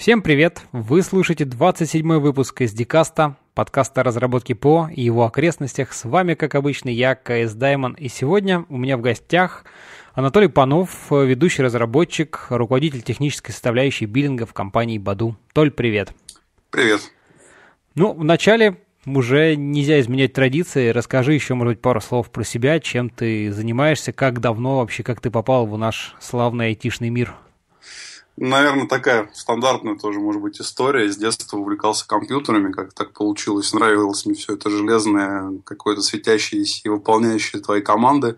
Всем привет! Вы слушаете 27 выпуск из Дикаста, подкаста о разработке ПО и его окрестностях. С вами, как обычно, я, КС Даймон, и сегодня у меня в гостях Анатолий Панов, ведущий разработчик, руководитель технической составляющей биллинга в компании Баду. Толь, привет! Привет! Ну, вначале уже нельзя изменять традиции. Расскажи еще, может быть, пару слов про себя, чем ты занимаешься, как давно вообще, как ты попал в наш славный айтишный мир – наверное, такая стандартная тоже, может быть, история. С детства увлекался компьютерами, как так получилось. Нравилось мне все это железное, какое-то светящееся и выполняющее твои команды.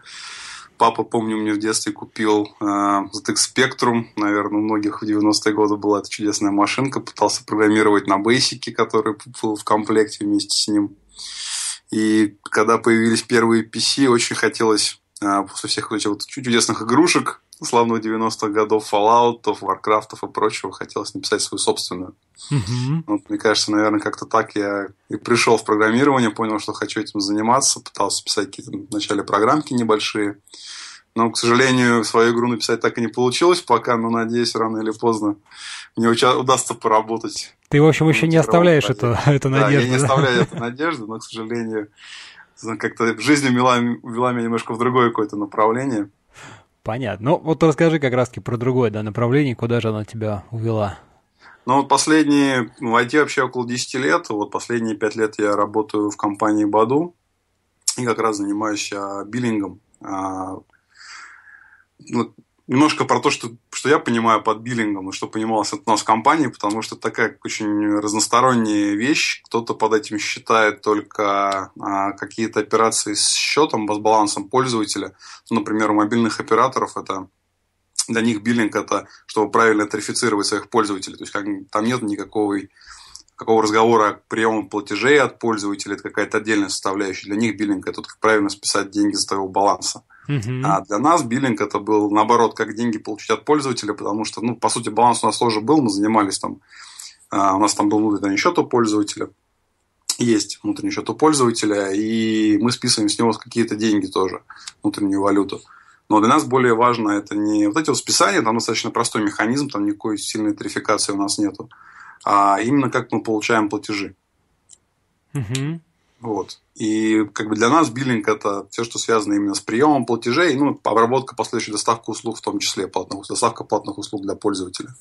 Папа, помню, мне в детстве купил э, ZX Spectrum. Наверное, у многих в 90-е годы была эта чудесная машинка. Пытался программировать на бейсике, который был в комплекте вместе с ним. И когда появились первые PC, очень хотелось э, после всех этих вот чудесных игрушек славных 90-х годов, Fallout, Warcraft и прочего, хотелось написать свою собственную. mm Вот, мне кажется, наверное, как-то так я и пришел в программирование, понял, что хочу этим заниматься, пытался писать какие-то вначале программки небольшие. Но, к сожалению, свою игру написать так и не получилось пока, но надеюсь, рано или поздно мне уча- удастся поработать. Ты, в общем, еще не оставляешь это, это надежду. Да, я не оставляю эту надежду, но, к сожалению, как-то жизнь увела, увела меня немножко в другое какое-то направление. Понятно. Ну, вот расскажи как раз-таки про другое да, направление, куда же она тебя увела. Ну, вот последние, ну, в IT вообще около 10 лет, вот последние 5 лет я работаю в компании Баду, и как раз занимаюсь а, биллингом. А, немножко про то, что, что я понимаю под биллингом, и что понималось от нас в компании, потому что такая очень разносторонняя вещь. Кто-то под этим считает только а, какие-то операции с счетом, с балансом пользователя. Ну, например, у мобильных операторов это для них биллинг это, чтобы правильно тарифицировать своих пользователей. То есть как, там нет никакого какого разговора о приеме платежей от пользователя, это какая-то отдельная составляющая. Для них биллинг – это как правильно списать деньги с твоего баланса. Uh-huh. А для нас биллинг это был наоборот, как деньги получить от пользователя, потому что, ну, по сути, баланс у нас тоже был, мы занимались там, а, у нас там был внутренний счет у пользователя, есть внутренний счет у пользователя, и мы списываем с него какие-то деньги тоже, внутреннюю валюту. Но для нас более важно это не вот эти вот списания, там достаточно простой механизм, там никакой сильной тарификации у нас нету, а именно как мы получаем платежи. Угу. Вот. И как бы для нас биллинг – это все, что связано именно с приемом платежей, ну, обработка последующей доставка услуг в том числе, платных, доставка платных услуг для пользователя.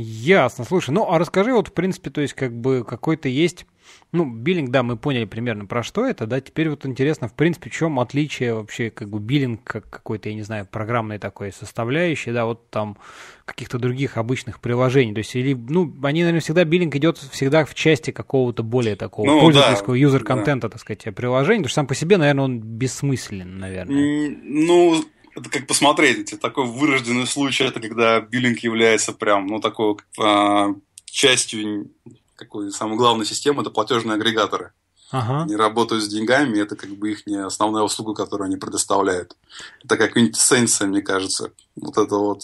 Ясно. Слушай, ну а расскажи вот, в принципе, то есть как бы какой-то есть... Ну, биллинг, да, мы поняли примерно про что это, да, теперь вот интересно, в принципе, в чем отличие вообще, как бы, биллинг как какой-то, я не знаю, программной такой составляющей, да, вот там каких-то других обычных приложений, то есть, или, ну, они, наверное, всегда, биллинг идет всегда в части какого-то более такого ну, пользовательского да, юзер-контента, да. так сказать, приложения, потому что сам по себе, наверное, он бессмыслен, наверное. Ну, это как посмотреть, это такой вырожденный случай, это когда биллинг является прям, ну, такой э, частью какой самой главной системы, это платежные агрегаторы. Ага. Они работают с деньгами, это как бы их не основная услуга, которую они предоставляют. Это как квинтэссенция, мне кажется, вот это вот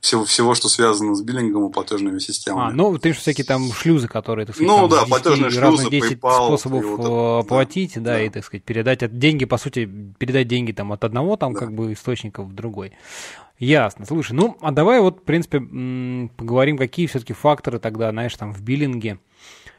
всего, всего, что связано с биллингом и платежными системами. А, ну, ты же всякие там шлюзы, которые, так сказать, ну, там, да, 10, платежные шлюзы, 10 PayPal, способов вот э, да, да, да, и, так сказать, передать от деньги, по сути, передать деньги там от одного там да. как бы источника в другой. Ясно. Слушай, ну, а давай вот, в принципе, поговорим, какие все-таки факторы тогда, знаешь, там в биллинге –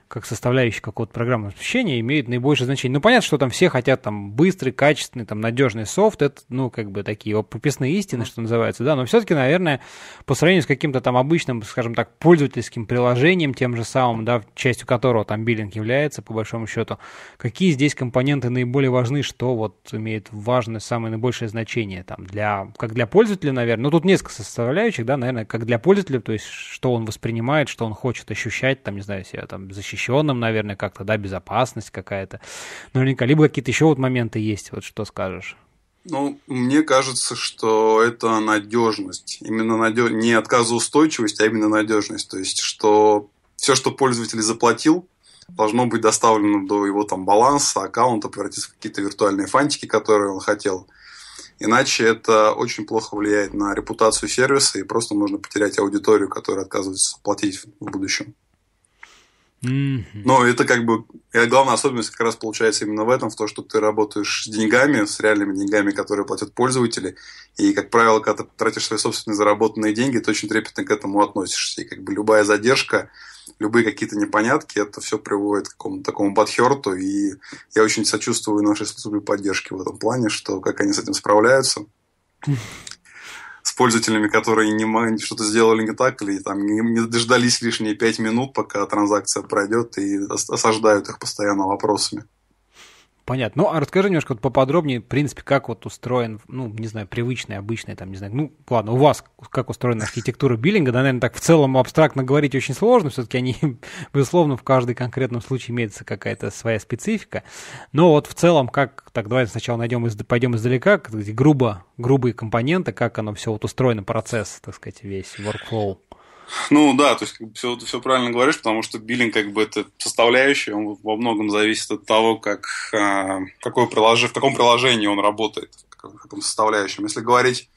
как составляющая какого-то программного обеспечения имеют наибольшее значение. Ну, понятно, что там все хотят там быстрый, качественный, там надежный софт, это, ну, как бы такие вот прописные истины, что называется, да, но все-таки, наверное, по сравнению с каким-то там обычным, скажем так, пользовательским приложением, тем же самым, да, частью которого там биллинг является, по большому счету, какие здесь компоненты наиболее важны, что вот имеет важное, самое наибольшее значение там для, как для пользователя, наверное, ну, тут несколько составляющих, да, наверное, как для пользователя, то есть, что он воспринимает, что он хочет ощущать, там, не знаю, себя там защищать защищенным, наверное, как-то, да, безопасность какая-то. Наверняка, либо какие-то еще вот моменты есть, вот что скажешь. Ну, мне кажется, что это надежность. Именно надеж... не отказоустойчивость, а именно надежность. То есть, что все, что пользователь заплатил, должно быть доставлено до его там баланса, аккаунта, превратиться в какие-то виртуальные фантики, которые он хотел. Иначе это очень плохо влияет на репутацию сервиса, и просто можно потерять аудиторию, которая отказывается платить в будущем mm Но это как бы главная особенность как раз получается именно в этом, в том, что ты работаешь с деньгами, с реальными деньгами, которые платят пользователи, и, как правило, когда ты тратишь свои собственные заработанные деньги, ты очень трепетно к этому относишься, и как бы любая задержка, любые какие-то непонятки, это все приводит к какому-то такому подхерту, и я очень сочувствую нашей службе поддержки в этом плане, что как они с этим справляются пользователями, которые не, что-то сделали не так, или там не, не дождались лишние пять минут, пока транзакция пройдет, и осаждают их постоянно вопросами. Понятно. Ну, а расскажи немножко вот поподробнее, в принципе, как вот устроен, ну, не знаю, привычный, обычный, там, не знаю, ну, ладно, у вас как устроена архитектура биллинга, да, наверное, так в целом абстрактно говорить очень сложно, все-таки они, безусловно, в каждом конкретном случае имеется какая-то своя специфика, но вот в целом, как, так, давай сначала найдем, из, пойдем издалека, грубо, грубые компоненты, как оно все вот устроено, процесс, так сказать, весь, workflow. Ну да, то есть как бы, все, все правильно говоришь, потому что биллинг как бы это составляющая, он во многом зависит от того, как, э, какое приложение в каком приложении он работает, в каком составляющем. Если говорить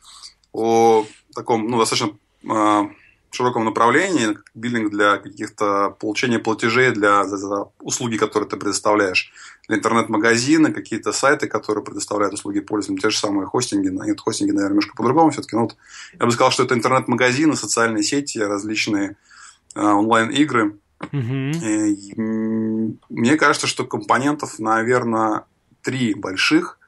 о таком, ну, достаточно э, широком направлении, биллинг для каких-то получения платежей для, за, за услуги, которые ты предоставляешь. Для интернет-магазины, какие-то сайты, которые предоставляют услуги пользователям, те же самые хостинги. Нет, хостинги, наверное, немножко по-другому все-таки. Но вот я бы сказал, что это интернет-магазины, социальные сети, различные э, онлайн-игры. Угу. И, мне кажется, что компонентов, наверное, три больших –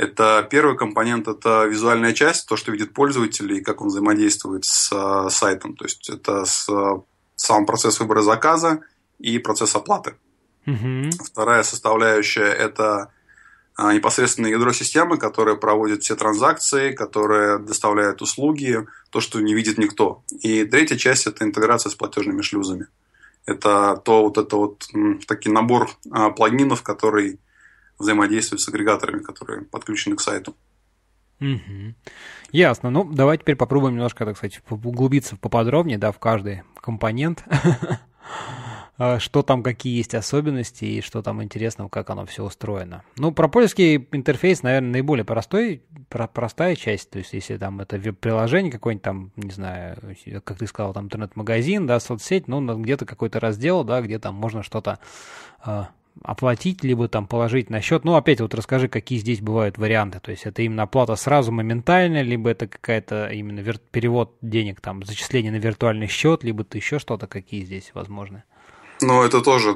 это первый компонент – это визуальная часть, то, что видит пользователь и как он взаимодействует с э, сайтом. То есть это с, э, сам процесс выбора заказа и процесс оплаты. Угу. Вторая составляющая – это э, непосредственно ядро системы, которое проводит все транзакции, которое доставляет услуги, то, что не видит никто. И третья часть – это интеграция с платежными шлюзами. Это то вот это вот такой набор а, плагинов, который взаимодействовать с агрегаторами, которые подключены к сайту. Угу. Ясно. Ну, давай теперь попробуем немножко, так сказать, углубиться поподробнее, да, в каждый компонент. А, что там, какие есть особенности и что там интересного, как оно все устроено. Ну, про польский интерфейс, наверное, наиболее простой, про простая часть. То есть, если там это веб-приложение какое-нибудь там, не знаю, как ты сказал, там интернет-магазин, да, соцсеть, ну, где-то какой-то раздел, да, где там можно что-то а, оплатить, либо там положить на счет. Ну, опять вот расскажи, какие здесь бывают варианты. То есть это именно оплата сразу моментальная либо это какая-то именно вер... перевод денег, там, зачисление на виртуальный счет, либо ты еще что-то, какие здесь возможны. Ну, это тоже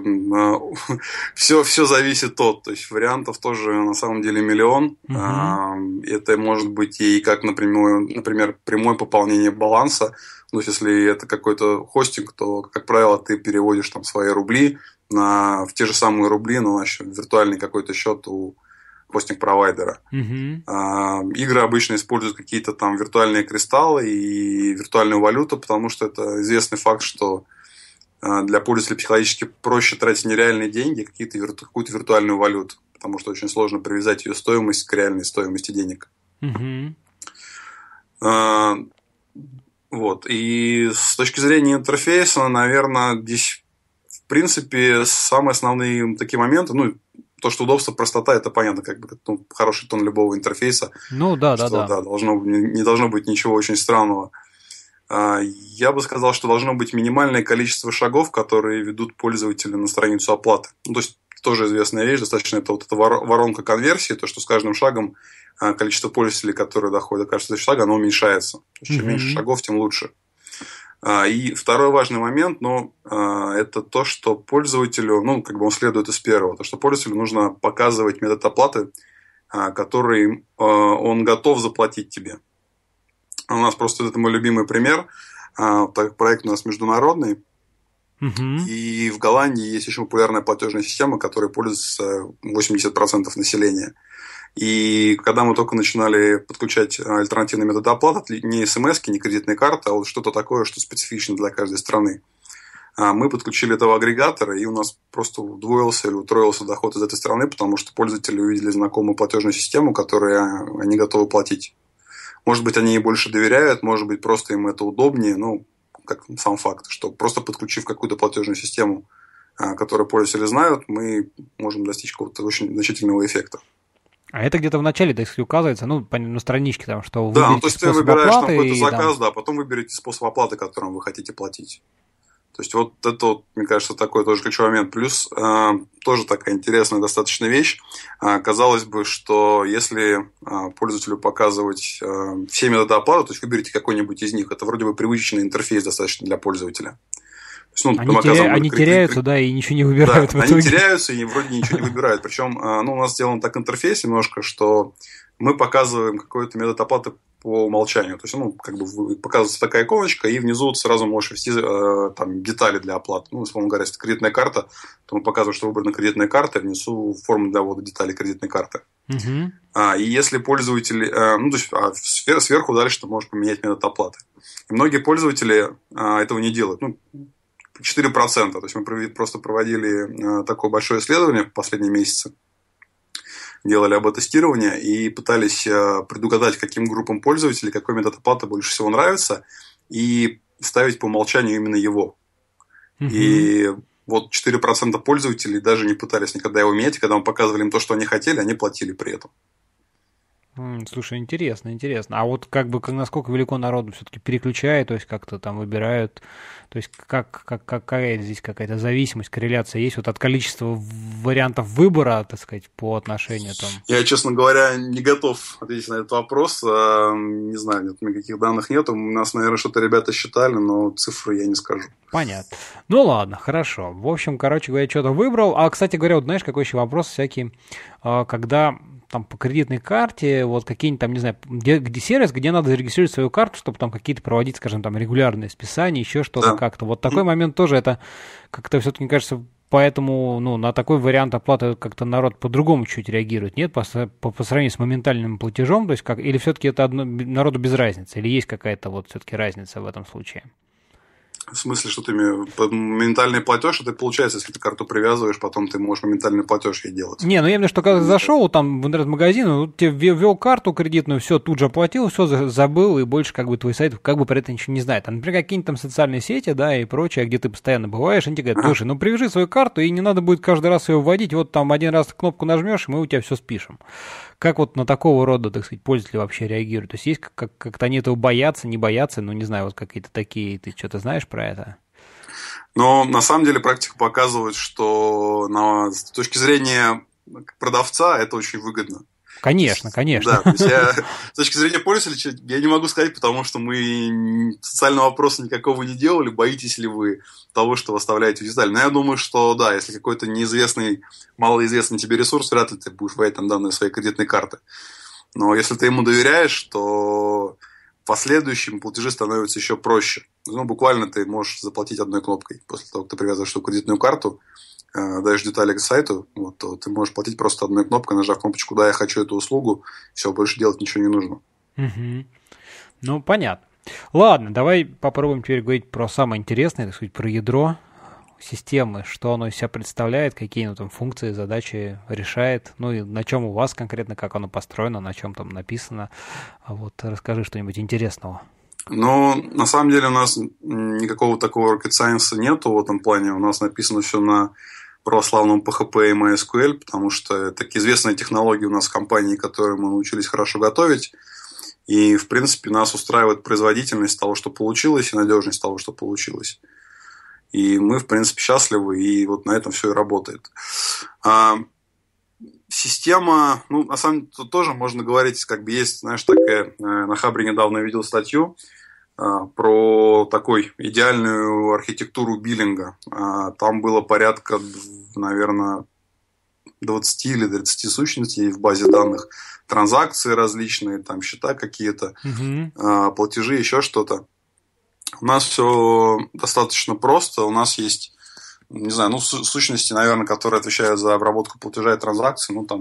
все, э, все зависит от. То есть вариантов тоже на самом деле миллион. Uh-huh. Это может быть и как напрямую, например, прямое пополнение баланса. Ну, если это какой-то хостинг, то, как правило, ты переводишь там свои рубли, на, в те же самые рубли, но на виртуальный какой-то счет у хостинг-провайдера. Uh-huh. А, игры обычно используют какие-то там виртуальные кристаллы и виртуальную валюту, потому что это известный факт, что а, для пользователя психологически проще тратить нереальные деньги, какие-то, какую-то виртуальную валюту, потому что очень сложно привязать ее стоимость к реальной стоимости денег. Uh-huh. А, вот. И с точки зрения интерфейса, наверное, здесь принципе, самые основные такие моменты, ну, то, что удобство, простота, это понятно, как бы ну, хороший тон любого интерфейса. Ну да, что, да, да. да должно, не должно быть ничего очень странного. А, я бы сказал, что должно быть минимальное количество шагов, которые ведут пользователя на страницу оплаты. Ну, то есть тоже известная вещь, достаточно это вот эта воронка конверсии, то, что с каждым шагом а, количество пользователей, которые доходят до каждого шага, оно уменьшается. То есть, чем mm-hmm. меньше шагов, тем лучше. А, и второй важный момент, ну, а, это то, что пользователю, ну, как бы он следует из первого, то, что пользователю нужно показывать метод оплаты, а, который он готов заплатить тебе. У нас просто это мой любимый пример, так проект у нас международный, И в Голландии есть еще популярная платежная система, которой пользуется 80% населения. И когда мы только начинали подключать э, альтернативные методы оплаты, не смс, не кредитные карты, а вот что-то такое, что специфично для каждой страны, а мы подключили этого агрегатора, и у нас просто удвоился или утроился доход из этой страны, потому что пользователи увидели знакомую платежную систему, которую э, они готовы платить. Может быть, они ей больше доверяют, может быть, просто им это удобнее, ну, как сам факт, что просто подключив какую-то платежную систему, э, которую пользователи знают, мы можем достичь какого-то очень значительного эффекта. А это где-то в начале, так сказать, указывается, ну, на страничке там, что вы Да, ну, то есть ты выбираешь там какой-то заказ, там... да, а потом выберете способ оплаты, которым вы хотите платить. То есть вот это, вот, мне кажется, такой тоже ключевой момент. Плюс э, тоже такая интересная достаточно вещь. Э, казалось бы, что если э, пользователю показывать э, все методы оплаты, то есть выберите какой-нибудь из них, это вроде бы привычный интерфейс достаточно для пользователя ну, они, теря... они теряются, да, и ничего не выбирают да, в итоге. Они теряются и вроде ничего не выбирают. Причем а, ну, у нас сделан так интерфейс немножко, что мы показываем какой-то метод оплаты по умолчанию. То есть, ну, как бы показывается такая иконочка, и внизу ты сразу можешь ввести э, там, детали для оплаты. Ну, условно говоря, если это кредитная карта, то мы показываем, что выбрана кредитная карта, внизу форму для ввода деталей кредитной карты. Угу. А, и если пользователь... Э, ну, то есть, а сверху дальше ты можешь поменять метод оплаты. И многие пользователи а, этого не делают. Ну, 4%. То есть мы просто проводили э, такое большое исследование в последние месяцы делали об тестирование и пытались э, предугадать, каким группам пользователей какой метод оплаты больше всего нравится, и ставить по умолчанию именно его. И вот 4% пользователей даже не пытались никогда его менять, когда мы показывали им то, что они хотели, они платили при этом. Слушай, интересно, интересно. А вот как бы насколько велико народу все-таки переключает, то есть как-то там выбирают, то есть как, как, какая здесь какая-то зависимость, корреляция есть вот от количества вариантов выбора, так сказать, по отношению там? Я, честно говоря, не готов ответить на этот вопрос. А, не знаю, нет, никаких данных нет. У нас, наверное, что-то ребята считали, но цифры я не скажу. Понятно. Ну ладно, хорошо. В общем, короче говоря, что-то выбрал. А, кстати говоря, вот знаешь, какой еще вопрос всякий, а, когда там по кредитной карте, вот какие-нибудь там, не знаю, где, где сервис, где надо зарегистрировать свою карту, чтобы там какие-то проводить, скажем, там регулярные списания, еще что-то да. как-то. Вот такой момент тоже это как-то все-таки, мне кажется, поэтому ну, на такой вариант оплаты как-то народ по-другому чуть реагирует, нет, по, по, по сравнению с моментальным платежом, то есть как, или все-таки это одно, народу без разницы, или есть какая-то вот все-таки разница в этом случае? В смысле, что ты моментальный платеж, это а получается, если ты карту привязываешь, потом ты можешь моментальный платеж ей делать. Не, ну я именно, что когда ну, да. зашел там в интернет-магазин, ну, тебе ввел карту кредитную, все, тут же оплатил, все забыл, и больше как бы твой сайт как бы про это ничего не знает. А, например, какие-нибудь там социальные сети, да, и прочее, где ты постоянно бываешь, они тебе говорят, слушай, ну привяжи свою карту, и не надо будет каждый раз ее вводить, вот там один раз кнопку нажмешь, и мы у тебя все спишем. Как вот на такого рода, так сказать, пользователи вообще реагируют? То есть есть как- как-то они этого боятся, не боятся, ну не знаю, вот какие-то такие, ты что-то знаешь про это? Но на самом деле практика показывает, что на, с точки зрения продавца это очень выгодно. Конечно, конечно. Да, то я, с точки зрения пользователя я не могу сказать, потому что мы социального вопроса никакого не делали, боитесь ли вы того, что вы оставляете в деталь. Но я думаю, что да, если какой-то неизвестный, малоизвестный тебе ресурс, вряд ли ты будешь вводить там данные своей кредитной карты. Но если ты ему доверяешь, то в последующем платежи становятся еще проще. Ну, буквально ты можешь заплатить одной кнопкой. После того, как ты привязываешь свою кредитную карту, э, даешь детали к сайту, вот, то ты можешь платить просто одной кнопкой, нажав кнопочку «Да, я хочу эту услугу», все, больше делать ничего не нужно. Угу. Ну, понятно. Ладно, давай попробуем теперь говорить про самое интересное, так сказать, про ядро системы, что оно из себя представляет, какие оно там функции, задачи решает, ну и на чем у вас конкретно, как оно построено, на чем там написано. А вот расскажи что-нибудь интересного. Ну, на самом деле у нас никакого такого rocket science нету в этом плане. У нас написано все на православном PHP и MySQL, потому что такие известные технологии у нас в компании, которые мы научились хорошо готовить. И, в принципе, нас устраивает производительность того, что получилось, и надежность того, что получилось. И мы, в принципе, счастливы, и вот на этом все и работает. А, система, ну, на самом деле, тоже можно говорить, как бы есть, знаешь, такая, э, на Хабре недавно видел статью, а, про такой идеальную архитектуру биллинга. А, там было порядка, наверное, 20 или 30 сущностей в базе данных, транзакции различные, там счета какие-то, угу. платежи, еще что-то. У нас все достаточно просто. У нас есть не знаю, ну, сущности, наверное, которые отвечают за обработку платежа и транзакций, ну, там,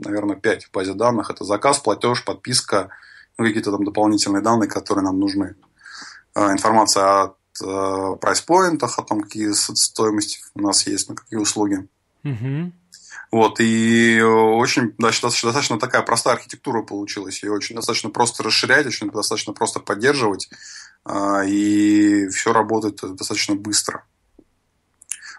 наверное, 5 в базе данных. Это заказ, платеж, подписка, ну, какие-то там дополнительные данные, которые нам нужны. А, информация о э, прайспоинтах, о том, какие стоимости у нас есть, на какие услуги. Вот, и очень достаточно, достаточно такая простая архитектура получилась. Ее очень достаточно просто расширять, очень достаточно просто поддерживать. А, и все работает достаточно быстро.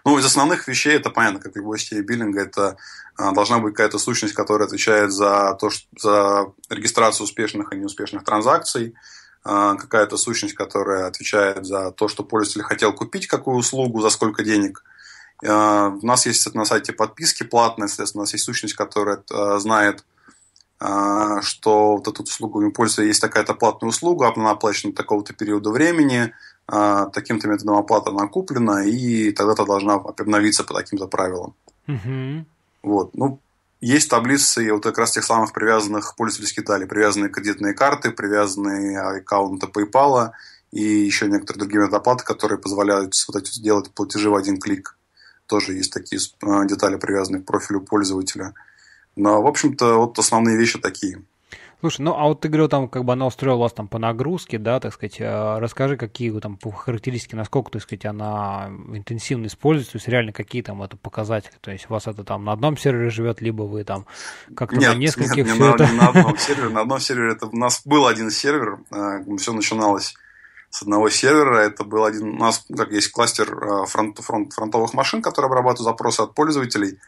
Ну, из основных вещей это понятно, как и в OST биллинга, это а, должна быть какая-то сущность, которая отвечает за, то, что, за регистрацию успешных и неуспешных транзакций, а, какая-то сущность, которая отвечает за то, что пользователь хотел купить какую услугу, за сколько денег. У нас есть на сайте подписки платные, соответственно, у нас есть сущность, которая знает, а, что вот эту услуга им пользуется, есть такая-то платная услуга, она оплачена такого-то периода времени, а, таким-то методом оплата накуплена и тогда-то должна обновиться по таким-то правилам. Угу. Вот. Ну, есть таблицы вот как раз тех самых привязанных пользовательских деталей привязанные кредитные карты, привязанные аккаунты PayPal и еще некоторые другие методы оплаты которые позволяют вот эти, делать платежи в один клик. Тоже есть такие а, детали, привязанные к профилю пользователя. Но, в общем-то, вот основные вещи такие. Слушай, ну а вот ты говорил, там как бы она устроила вас там по нагрузке, да, так сказать, э, расскажи, какие там по характеристике, насколько, так сказать, она интенсивно используется, то есть реально какие там это показатели, то есть у вас это там на одном сервере живет, либо вы там как-то нет, на нескольких нет, не все на, не на одном сервере, на одном сервере, это у нас был один сервер, э, все начиналось с одного сервера, это был один, у нас как есть кластер э, фронт, фронт, фронтовых машин, которые обрабатывают запросы от пользователей,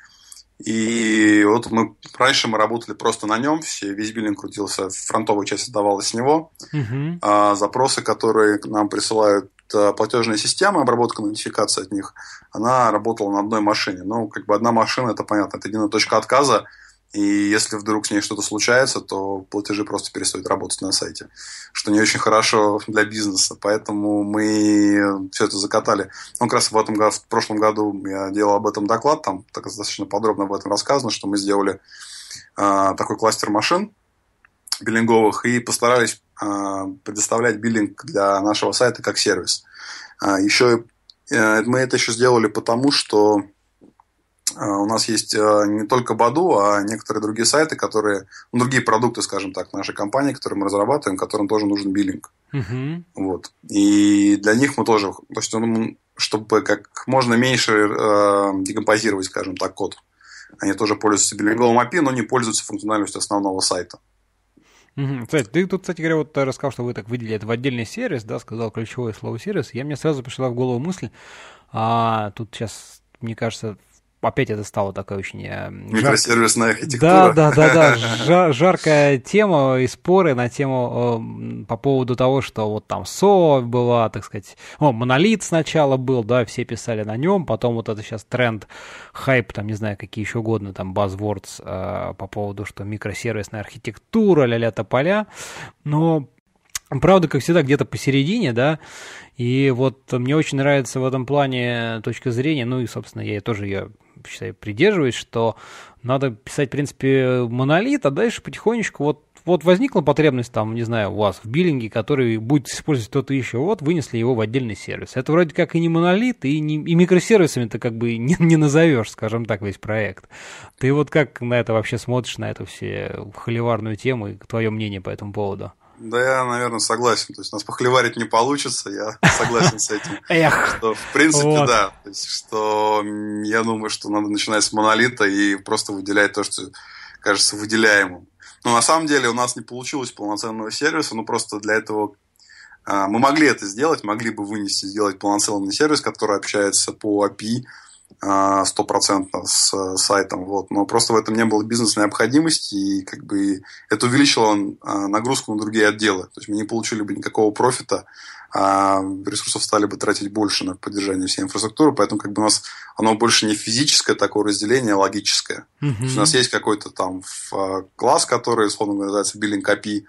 и вот мы раньше мы работали просто на нем, все, весь биллинг крутился, фронтовая часть отдавалась с него. Uh-huh. А запросы, которые нам присылают э, платежные системы, обработка нотификации от них, она работала на одной машине. Ну, как бы одна машина, это понятно, это единая точка отказа, и если вдруг с ней что-то случается, то платежи просто перестают работать на сайте, что не очень хорошо для бизнеса. Поэтому мы все это закатали. Ну, как раз в, этом, в прошлом году я делал об этом доклад, там так достаточно подробно об этом рассказано, что мы сделали э, такой кластер машин биллинговых и постарались э, предоставлять биллинг для нашего сайта как сервис. Э, а, еще э, мы это еще сделали потому, что а, у нас есть а, не только Баду, а некоторые другие сайты, которые, ну, другие продукты, скажем так, нашей компании, которые мы разрабатываем, которым тоже нужен биллинг. Uh-huh. Вот. И для них мы тоже, то есть, ну, чтобы как можно меньше э, декомпозировать, скажем так, код. Они тоже пользуются биллинговым API, но не пользуются функциональностью основного сайта. Кстати, ты тут, кстати говоря, вот э, рассказал, что вы так выделили это в отдельный сервис, да, сказал ключевое слово сервис. Я мне сразу пришла в голову мысль, а тут сейчас, мне кажется, опять это стало такая очень... Э, микросервисная архитектура. Да, да, да, да. жаркая тема и споры на тему э, по поводу того, что вот там со была, так сказать... О, монолит сначала был, да, все писали на нем, потом вот это сейчас тренд, хайп, там, не знаю, какие еще угодно, там, buzzwords э, по поводу, что микросервисная архитектура, ля-ля тополя, но... Правда, как всегда, где-то посередине, да, и вот мне очень нравится в этом плане точка зрения, ну и, собственно, я тоже ее считай, придерживаюсь, что надо писать, в принципе, монолит, а дальше потихонечку вот вот возникла потребность, там, не знаю, у вас в биллинге, который будет использовать кто-то еще, вот вынесли его в отдельный сервис. Это вроде как и не монолит, и, не, и микросервисами ты как бы не, не назовешь, скажем так, весь проект. Ты вот как на это вообще смотришь, на эту все холиварную тему и твое мнение по этому поводу? Да я, наверное, согласен. То есть нас похлеварить не получится, я согласен с этим. Эх. Что, в принципе, вот. да. То есть, что я думаю, что надо начинать с монолита и просто выделять то, что кажется выделяемым. Но на самом деле у нас не получилось полноценного сервиса, ну просто для этого а, мы могли это сделать, могли бы вынести, сделать полноценный сервис, который общается по API, а, стопроцентно с сайтом, вот, но просто в этом не было бизнесной необходимости, и как бы это увеличило а, нагрузку на другие отделы, то есть мы не получили бы никакого профита, а ресурсов стали бы тратить больше на поддержание всей инфраструктуры, поэтому как бы у нас оно больше не физическое такое разделение, а логическое. mm То есть у нас есть какой-то там класс, который, условно называется Billing API,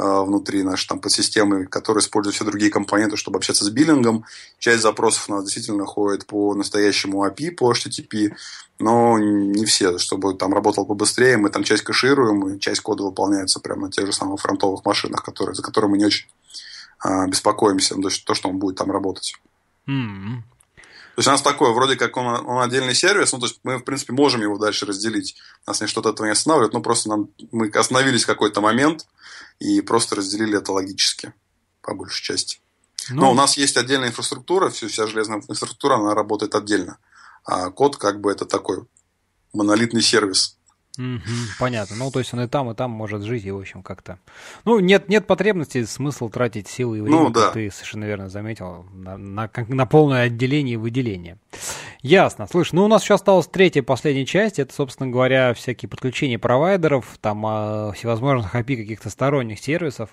а, внутри нашей там, подсистемы, которые используют все другие компоненты, чтобы общаться с биллингом. Часть запросов у нас действительно ходит по настоящему API, по HTTP, но не все, чтобы там работал побыстрее. Мы там часть кэшируем, и часть кода выполняется прямо на тех же самых фронтовых машинах, которые, за которые мы не очень а, беспокоимся, ну, то, что он будет там работать. Mm-hmm. То есть у нас такое, вроде как он, он отдельный сервис, ну, то есть мы, в принципе, можем его дальше разделить. Нас не что-то этого не останавливает, но просто нам, мы остановились в какой-то момент, и просто разделили это логически, по большей части. Ну, Но у нас есть отдельная инфраструктура, всю, вся железная инфраструктура, она работает отдельно. А код как бы это такой монолитный сервис. понятно. Ну, то есть он и там, и там может жить, и в общем как-то. Ну, нет, нет потребности, смысл тратить силы и ну время, ну, да. ты совершенно верно заметил, на, на, на полное отделение и выделение. Ясно. Слышь, ну у нас еще осталась третья последняя часть. Это, собственно говоря, всякие подключения провайдеров, там а, всевозможных API каких-то сторонних сервисов.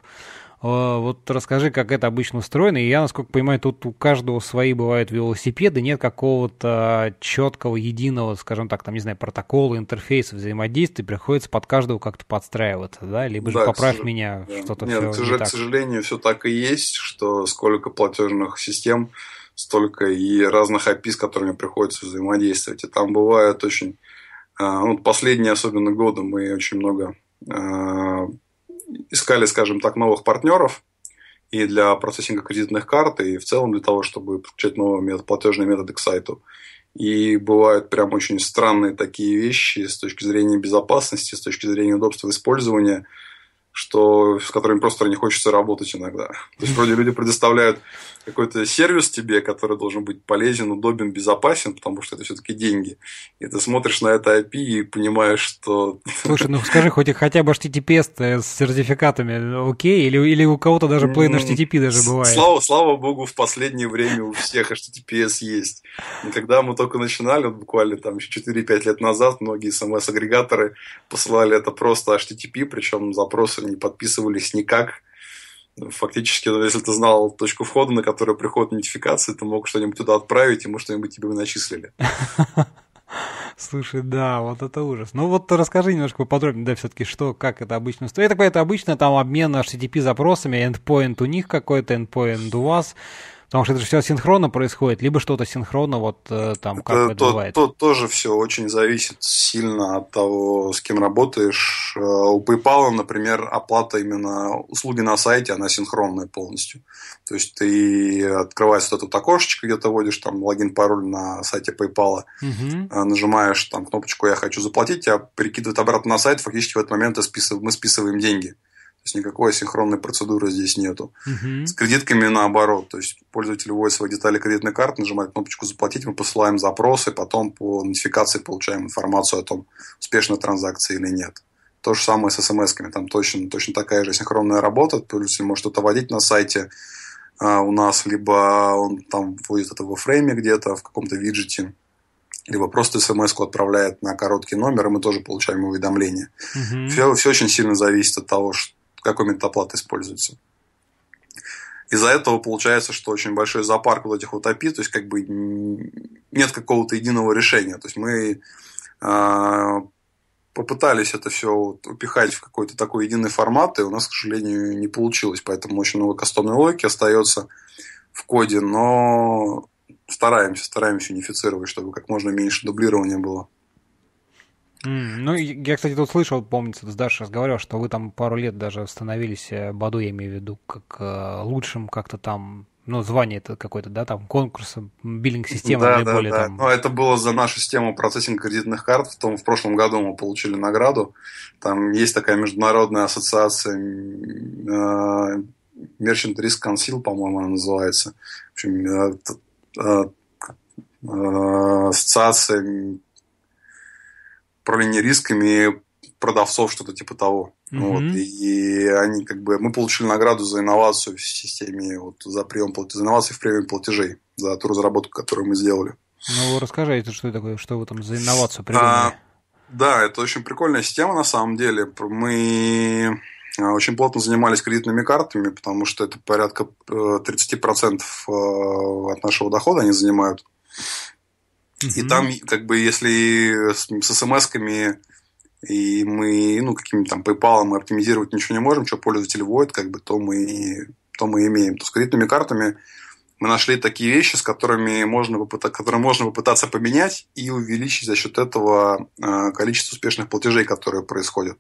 А, вот расскажи, как это обычно устроено. И я, насколько понимаю, тут у каждого свои бывают велосипеды, нет какого-то а, четкого, единого, скажем так, там, не знаю, протокола, интерфейса взаимодействия, приходится под каждого как-то подстраиваться, да? Либо да, же поправь сож... меня, что-то Нет, все к, не к сожалению, все так и есть, что сколько платежных систем, столько и разных API, с которыми приходится взаимодействовать. И там бывает очень... А, ну, последние особенно годы мы очень много а, искали, скажем так, новых партнеров и для процессинга кредитных карт, и в целом для того, чтобы подключать новые метод, платежные методы к сайту. И бывают прям очень странные такие вещи с точки зрения безопасности, с точки зрения удобства использования, что, с которыми просто не хочется работать иногда. То есть, вроде люди предоставляют какой-то сервис тебе, который должен быть полезен, удобен, безопасен, потому что это все-таки деньги. И ты смотришь на это IP и понимаешь, что... Слушай, ну скажи, хоть хотя бы HTTPS э, с сертификатами окей? Или, или у кого-то даже plain HTTP даже бывает? Слава, слава богу, в последнее время у всех HTTPS есть. И когда мы только начинали, вот буквально там еще 4-5 лет назад, многие смс-агрегаторы эм посылали это просто HTTP, причем запросы даже не подписывались никак. Фактически, ну, если ты знал точку входа, на которую приходит нотификация, ты мог что-нибудь туда отправить, и мы что-нибудь тебе начислили. Слушай, да, вот это ужас. Ну вот расскажи немножко подробнее да, все-таки, что, как это обычно стоит. Я так понимаю, это обычно там обмен HTTP запросами, endpoint у них какой-то, endpoint у вас. Потому что это же все синхронно происходит, либо что-то синхронно, вот э, там как это, это то, бывает. То, тоже все очень зависит сильно от того, с кем работаешь. Э, у PayPal, например, оплата именно услуги на сайте, она синхронная полностью. То есть ты открываешь вот это вот окошечко, где ты вводишь там логин, пароль на сайте PayPal, угу. нажимаешь там кнопочку «Я хочу заплатить», тебя перекидывает обратно на сайт, фактически в этот момент мы списываем деньги есть никакой синхронной процедуры здесь нету. Угу. С кредитками наоборот. То есть пользователь вводит свои детали кредитной карты, нажимает кнопочку «Заплатить», мы посылаем запросы, потом по нотификации получаем информацию о том, успешна транзакция или нет. То же самое с смс-ками. Там точно, точно такая же синхронная работа. Пользователь может что-то вводить на сайте а, у нас, либо он там вводит это во фрейме где-то, в каком-то виджете либо просто смс-ку отправляет на короткий номер, и мы тоже получаем уведомление. Угу. Все, все очень сильно зависит от того, что какой метод оплаты используется. Из-за этого получается, что очень большой запарк вот этих утопий, то есть как бы нет какого-то единого решения. То есть мы э, попытались это все вот упихать в какой-то такой единый формат, и у нас, к сожалению, не получилось. Поэтому очень много кастомной логики остается в коде, но стараемся, стараемся унифицировать, чтобы как можно меньше дублирования было. Mm, ну, я, кстати, тут слышал, помнится, с Дашей разговаривал, что вы там пару лет даже становились, э, Баду я имею в виду, как э, лучшим как-то там, ну, звание это какое-то, да, там, конкурс, биллинг-система да, наиболее да, да. там... Ну, это было за нашу систему процессинга кредитных карт, в, том, в прошлом году мы получили награду, там есть такая международная ассоциация э, Merchant Risk Council, по-моему, она называется, в общем, э, э, э, ассоциация управление рисками продавцов, что-то типа того. Mm-hmm. Вот, и они как бы... Мы получили награду за инновацию в системе, вот, за прием платежей за инновации в приеме платежей, за ту разработку, которую мы сделали. Ну, расскажи, это что такое, что вы там за инновацию а, придумали? А, да, это очень прикольная система на самом деле. Мы э, очень плотно занимались кредитными картами, потому что это порядка 30% э, э, от нашего дохода они занимают. И там, как бы, если э, с, с смс-ками и мы, ну, какими то там PayPal мы оптимизировать ничего не можем, что пользователь вводит, как бы, то мы, то мы имеем. То с кредитными картами мы нашли такие вещи, с которыми можно попытаться, которые можно попытаться поменять и увеличить за счет этого э, количество успешных платежей, которые происходят.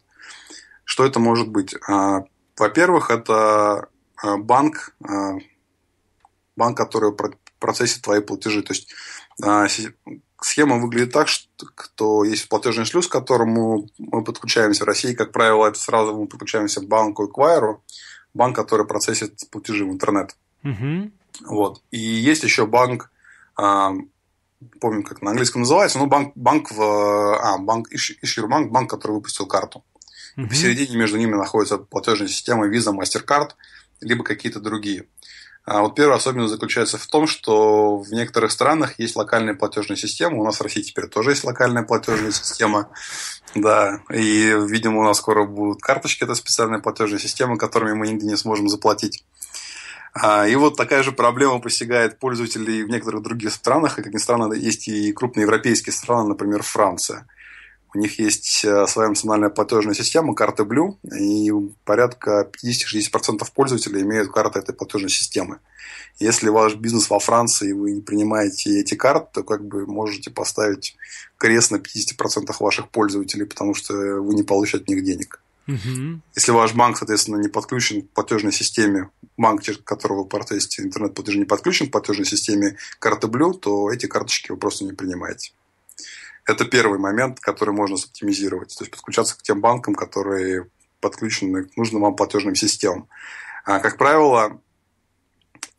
Что это может быть? А, во-первых, это э, банк, банк, который процессит твои платежи. То есть а, схема выглядит так, что есть платежный шлюз, к которому мы подключаемся. В России, как правило, это сразу мы подключаемся к банку Эквайру, банк, который процессит платежи в интернет. Угу. Вот. И есть еще банк, а, помню, как на английском называется, но банк, банк в... А, банк, Ишьюрбанк, банк, банк, который выпустил карту. Угу. И посередине между ними находится платежная система Visa, MasterCard, либо какие-то другие. А вот первая особенность заключается в том, что в некоторых странах есть локальная платежная система. У нас в России теперь тоже есть локальная платежная система. Да, и, видимо, у нас скоро будут карточки, это специальная платежная система, которыми мы нигде не сможем заплатить. А, и вот такая же проблема постигает пользователей в некоторых других странах, и, как ни странно, есть и крупные европейские страны, например, Франция. У них есть э, своя национальная платежная система, карты Blue, и порядка 50-60% пользователей имеют карты этой платежной системы. Если ваш бизнес во Франции, и вы не принимаете эти карты, то как бы можете поставить крест на 50% ваших пользователей, потому что вы не получите от них денег. Угу. Если ваш банк, соответственно, не подключен к платежной системе, банк, через которого вы протестите, интернет-платеж не подключен к платежной системе карты Blue, то эти карточки вы просто не принимаете. Это первый момент, который можно оптимизировать, то есть подключаться к тем банкам, которые подключены к нужным вам платежным системам. А, как правило,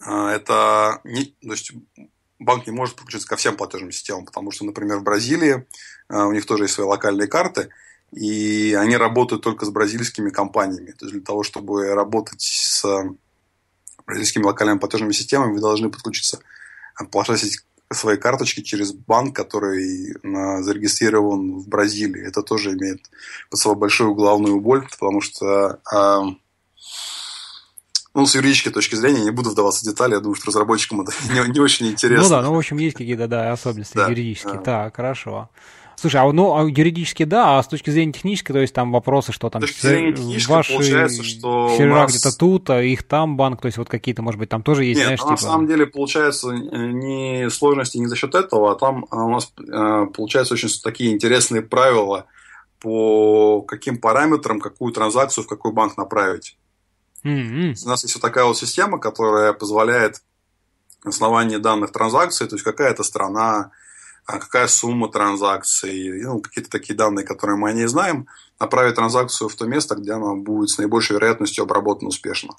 а, это не, то есть банк не может подключиться ко всем платежным системам, потому что, например, в Бразилии а, у них тоже есть свои локальные карты, и они работают только с бразильскими компаниями. То есть для того, чтобы работать с бразильскими локальными платежными системами, вы должны подключиться, а, платежная своей карточки через банк, который э, зарегистрирован в Бразилии. Это тоже имеет под собой большую головную боль, потому что а, ну, с юридической точки зрения, не буду вдаваться в детали, я думаю, что разработчикам это не, не очень интересно. Ну да, ну, в общем, есть какие-то, да, особенности да. юридические. Да. Так, хорошо. Слушай, а ну а юридически да, а с точки зрения технической, то есть там вопросы, что там с ваши получается, что сервера нас... где-то тут, а их там банк, то есть вот какие-то, может быть, там тоже есть, Нет, знаешь, типа... на самом деле получается э, не сложности не за счет этого, а там а у нас э, получается очень такие интересные правила по каким параметрам какую транзакцию в какой банк направить. Mm-hmm. У нас есть вот такая вот система, которая позволяет на основании данных транзакций, то есть какая-то страна, а какая сумма транзакции ну, какие-то такие данные, которые мы не знаем, направить транзакцию в то место, где она будет с наибольшей вероятностью обработана успешно.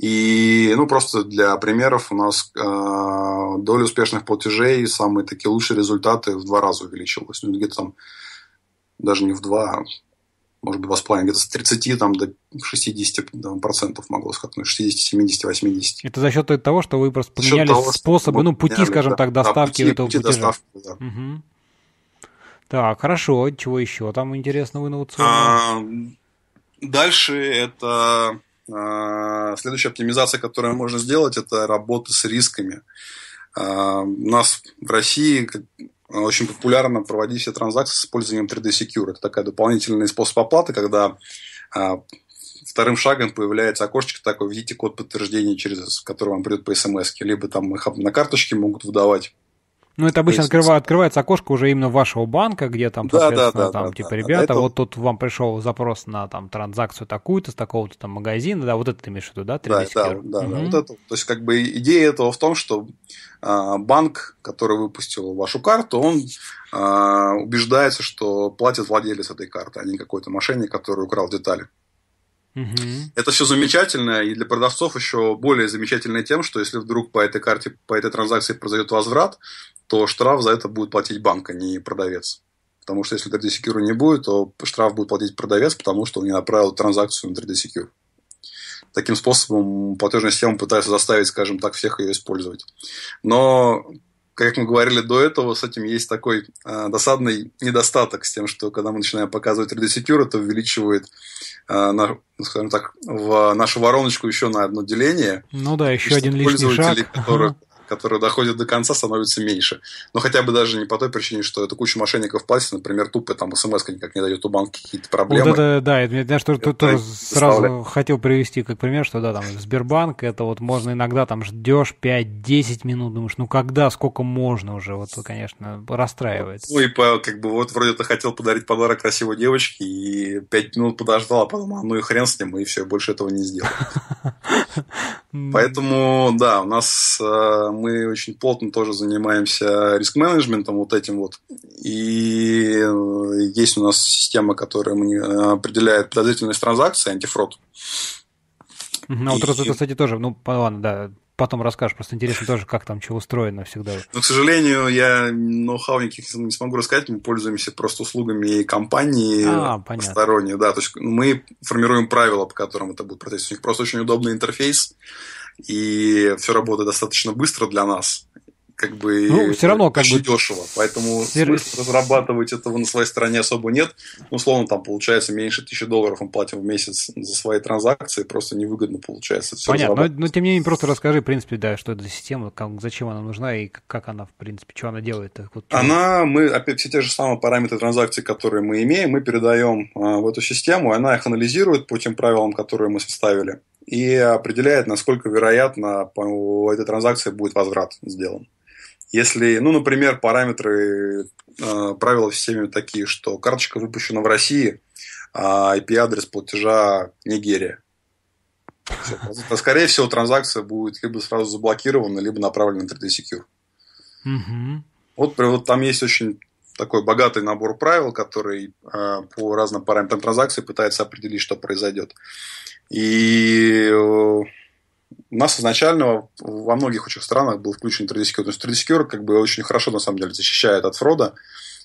И, ну, просто для примеров у нас э, доля успешных платежей, самые такие лучшие результаты в два раза увеличилась. Ну, где-то там даже не в два, а может быть, восплавление где-то с 30 там, до 60 там, процентов могло скакнуть, 60, 70, 80. Это за счет того, что вы просто поменяли того, способы, ну, пути, поменяли, скажем да, так, доставки да, пути, этого пути платежа. Доставки, да. угу. Так, хорошо, чего еще там интересного инновационного? А, дальше это а, следующая оптимизация, которую можно сделать, это работа с рисками. А, у нас в России Э, очень популярно проводить все транзакции с использованием 3D Secure. Это такая дополнительный способ оплаты, когда а, вторым шагом появляется окошечко такое, видите код подтверждения, через который вам придет по смс, либо там их на карточке могут выдавать ну, это обычно есть... открыва... открывается окошко уже именно вашего банка, где там, соответственно, да, да, там, да, типа, да, ребята, это... вот тут вам пришел запрос на там транзакцию такую-то с такого-то там магазина, да, вот это ты имеешь в виду, да? 3D да, да, да, угу. да, вот это. То есть, как бы идея этого в том, что э, банк, который выпустил вашу карту, он э, убеждается, что платит владелец этой карты, а не какой-то мошенник, который украл детали. Угу. Это все замечательно, и для продавцов еще более замечательно тем, что если вдруг по этой карте, по этой транзакции произойдет возврат, то штраф за это будет платить банк, а не продавец. Потому что если 3D Secure не будет, то штраф будет платить продавец, потому что он не направил транзакцию на 3D Secure. Таким способом платежная система пытается заставить, скажем так, всех ее использовать. Но, как мы говорили до этого, с этим есть такой э, досадный недостаток с тем, что когда мы начинаем показывать 3D Secure, это увеличивает, э, на, скажем так, в нашу вороночку еще на одно деление. Ну да, еще один лишний шаг. Которые, которые доходят до конца, становится меньше. Но хотя бы даже не по той причине, что это куча мошенников платит, например, тупо там смс никак не дает у банки какие-то проблемы. Вот это, да, это, я что, это, тоже сразу хотел привести как пример, что да, там Сбербанк, это вот можно иногда там ждешь 5-10 минут, думаешь, ну когда, сколько можно уже, вот, конечно, расстраивается. Ну и по, как бы вот вроде ты хотел подарить подарок красивой девочке, и 5 минут подождал, а потом, «А, ну и хрен с ним, и все, больше этого не сделал. Поэтому, да, у нас э, мы очень плотно тоже занимаемся риск-менеджментом вот этим вот. И э, есть у нас система, которая э, определяет подозрительность транзакции, антифрод. А вот и... кстати, тоже, ну, ладно, да, потом расскажешь, просто интересно тоже, как там чего устроено всегда. Но, ну, к сожалению, я ноу-хау никаких не смогу рассказать, мы пользуемся просто услугами и компании а, посторонние, да, то есть ну, мы формируем правила, по которым это будет процесс, у них просто очень удобный интерфейс, и все работает достаточно быстро для нас, как бы ну, все равно как бы дешево, поэтому Сер... смысла разрабатывать этого на своей стороне особо нет. Ну, условно, там получается меньше тысячи долларов мы платим в месяц за свои транзакции, просто невыгодно получается. Все Понятно, но, но тем не менее просто расскажи, в принципе, да, что это за система, как, зачем она нужна и как она, в принципе, что она делает. Вот, она, мы, опять все те же самые параметры транзакций, которые мы имеем, мы передаем а, в эту систему, и она их анализирует по тем правилам, которые мы составили и определяет, насколько вероятно по этой транзакции будет возврат сделан. Если, ну, например, параметры, э, правила в такие, что карточка выпущена в России, а IP-адрес платежа Нигерия. Все. А, скорее всего, транзакция будет либо сразу заблокирована, либо направлена на 3D Secure. Вот, вот там есть очень такой богатый набор правил, который э, по разным параметрам транзакции пытается определить, что произойдет. И э, у нас изначально во многих очень странах был включен TradeSecure. То есть TradeSecure как бы очень хорошо, на самом деле, защищает от фрода.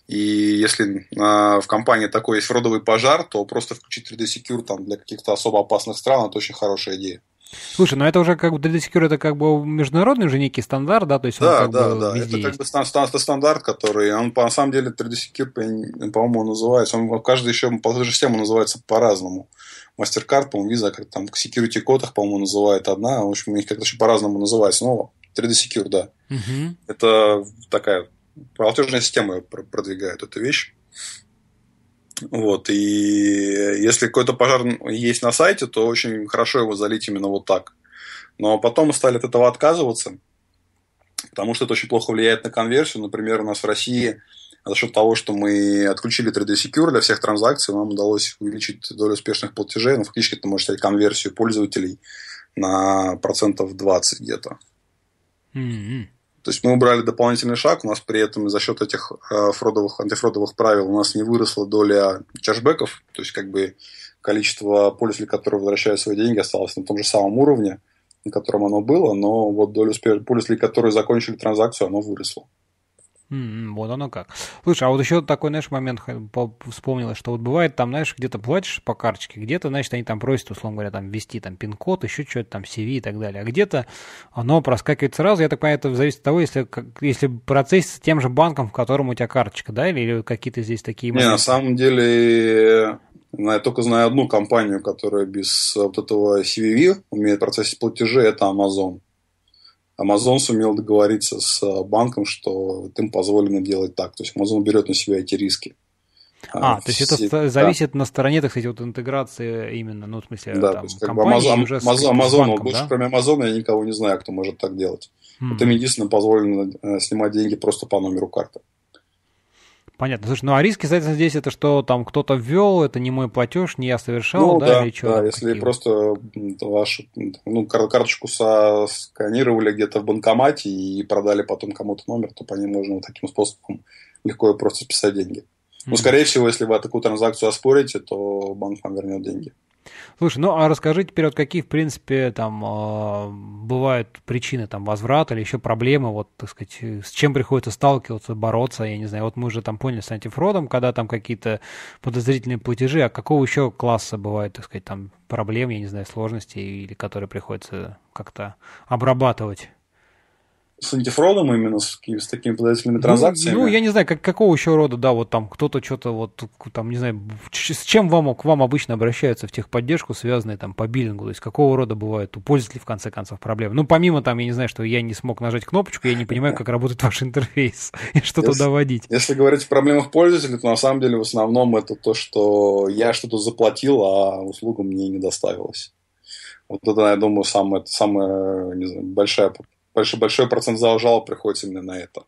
И если э, в компании такой есть фродовый пожар, то просто включить 3D Secure там, для каких-то особо опасных стран – это очень хорошая идея. Слушай, но ну это уже как бы 3D Secure это как бы международный уже некий стандарт, да? То есть да, он, да, да. это есть. как бы стандарт, стандарт, который, он по, на самом деле 3D Secure, по-моему, называется, он каждый еще по систему называется по-разному. MasterCard, по-моему, Visa, как там, security кодах, по-моему, называет одна. В общем, у них как-то еще по-разному называется. Но ну, 3D Secure, да. Угу. Это такая платежная система продвигает эту вещь. Вот, и если какой-то пожар есть на сайте, то очень хорошо его залить именно вот так. Но потом мы стали от этого отказываться, потому что это очень плохо влияет на конверсию. Например, у нас в России за счет того, что мы отключили 3D Secure для всех транзакций, нам удалось увеличить долю успешных платежей, ну, фактически это можно сказать конверсию пользователей на процентов 20 где-то. Mm-hmm. То есть мы убрали дополнительный шаг, у нас при этом за счет этих э, фродовых, антифродовых правил у нас не выросла доля чашбеков, то есть как бы количество пользователей, которые возвращают свои деньги, осталось на том же самом уровне, на котором оно было, но вот доля пользователей, которые закончили транзакцию, оно выросло. М-м, вот оно как. Слушай, а вот еще такой, знаешь, момент вспомнила, что вот бывает там, знаешь, где-то платишь по карточке, где-то, значит, они там просят, условно говоря, там ввести там пин-код, еще что-то там, CV и так далее. А где-то оно проскакивает сразу, я так понимаю, это зависит от того, если, как, если процесс с тем же банком, в котором у тебя карточка, да, или, или какие-то здесь такие... Моменты? Не, на самом деле я только знаю одну компанию, которая без э, вот этого CVV умеет процессить платежи, это Amazon. Amazon сумел договориться с э, банком, что вот им позволено делать так. То есть Amazon берет на себя эти риски. А, а то есть это да. зависит на стороне, так сказать, вот интеграции именно, ну, в смысле, да, там, то есть, как бы Amazon, уже с, Amazon, с банком, да? больше кроме Amazon я никого не знаю, кто может так делать. Hmm. Вот им единственное позволено э, снимать деньги просто по номеру карты. Hmm. Понятно. Слушай, ну а риски, соответственно, здесь это что там кто-то ввел, это не мой платеж, не я совершал, ну, да, да, или что? Да, если Какие? просто вашу ну, карточку сканировали где-то в банкомате и продали потом кому-то номер, то по ним можно вот таким способом легко и просто списать деньги. Mm-hmm. скорее всего, если вы такую транзакцию оспорите, то банк вам вернет деньги. Слушай, ну а расскажи теперь, вот какие, в принципе, там а, бывают причины там возврата или еще проблемы, вот, так сказать, э, с чем приходится сталкиваться, бороться, я не знаю. Вот мы уже там поняли с антифродом, когда там какие-то подозрительные платежи, а какого еще класса бывает, так сказать, там проблем, я не знаю, сложностей, или которые приходится как-то обрабатывать? с антифродом именно, с, с такими подозрительными ну, транзакциями. Ну, ну, я не знаю, как, какого еще рода, да, вот там кто-то что-то вот, там, не знаю, с чем вам, к вам обычно обращаются в техподдержку, связанные там по биллингу, то есть какого рода бывают у пользователей в конце концов проблемы. Ну, помимо там, я не знаю, что я не смог нажать кнопочку, я не понимаю, как работает ваш интерфейс и что туда водить. Если говорить о проблемах пользователей, то на самом деле в основном это то, что я что-то заплатил, а услуга мне не доставилась. Вот это, я думаю, самая, самая не знаю, большая большой, большой процент жалоб приходится именно на это.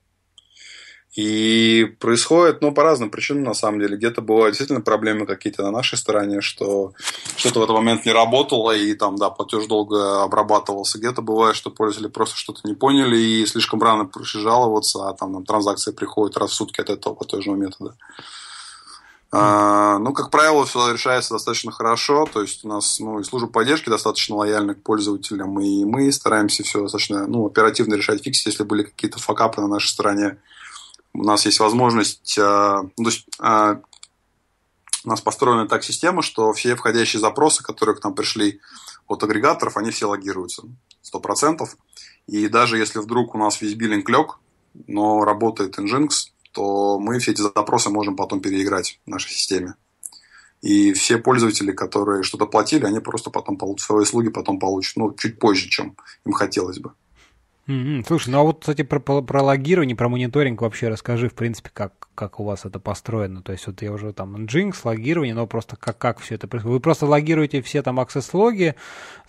И происходит, ну, по разным причинам, на самом деле. Где-то бывают действительно проблемы какие-то на нашей стороне, что что-то в этот момент не работало, и там, да, платеж долго обрабатывался. Где-то бывает, что пользователи просто что-то не поняли и слишком рано пришли жаловаться, а там, там транзакции приходят раз в сутки от этого платежного метода. Uh а, ну, как правило, все решается достаточно хорошо. То есть у нас ну, и служба поддержки достаточно лояльна к пользователям, и мы стараемся все достаточно ну, оперативно решать, фиксить, если были какие-то факапы на нашей стороне. У нас есть возможность... А, ну, то есть, а, у нас построена так система, что все входящие запросы, которые к нам пришли от агрегаторов, они все логируются 100%. И даже если вдруг у нас весь биллинг лег, но работает Nginx, то мы все эти запросы можем потом переиграть в нашей системе. И все пользователи, которые что-то платили, они просто потом получат свои услуги, потом получат, ну, чуть позже, чем им хотелось бы. Mm-hmm. Слушай, ну а вот, кстати, про, про, про логирование, про мониторинг вообще расскажи, в принципе, как, как у вас это построено. То есть вот я уже там Nginx, логирование, но просто как, как все это происходит. Вы просто логируете все там аксесс-логи,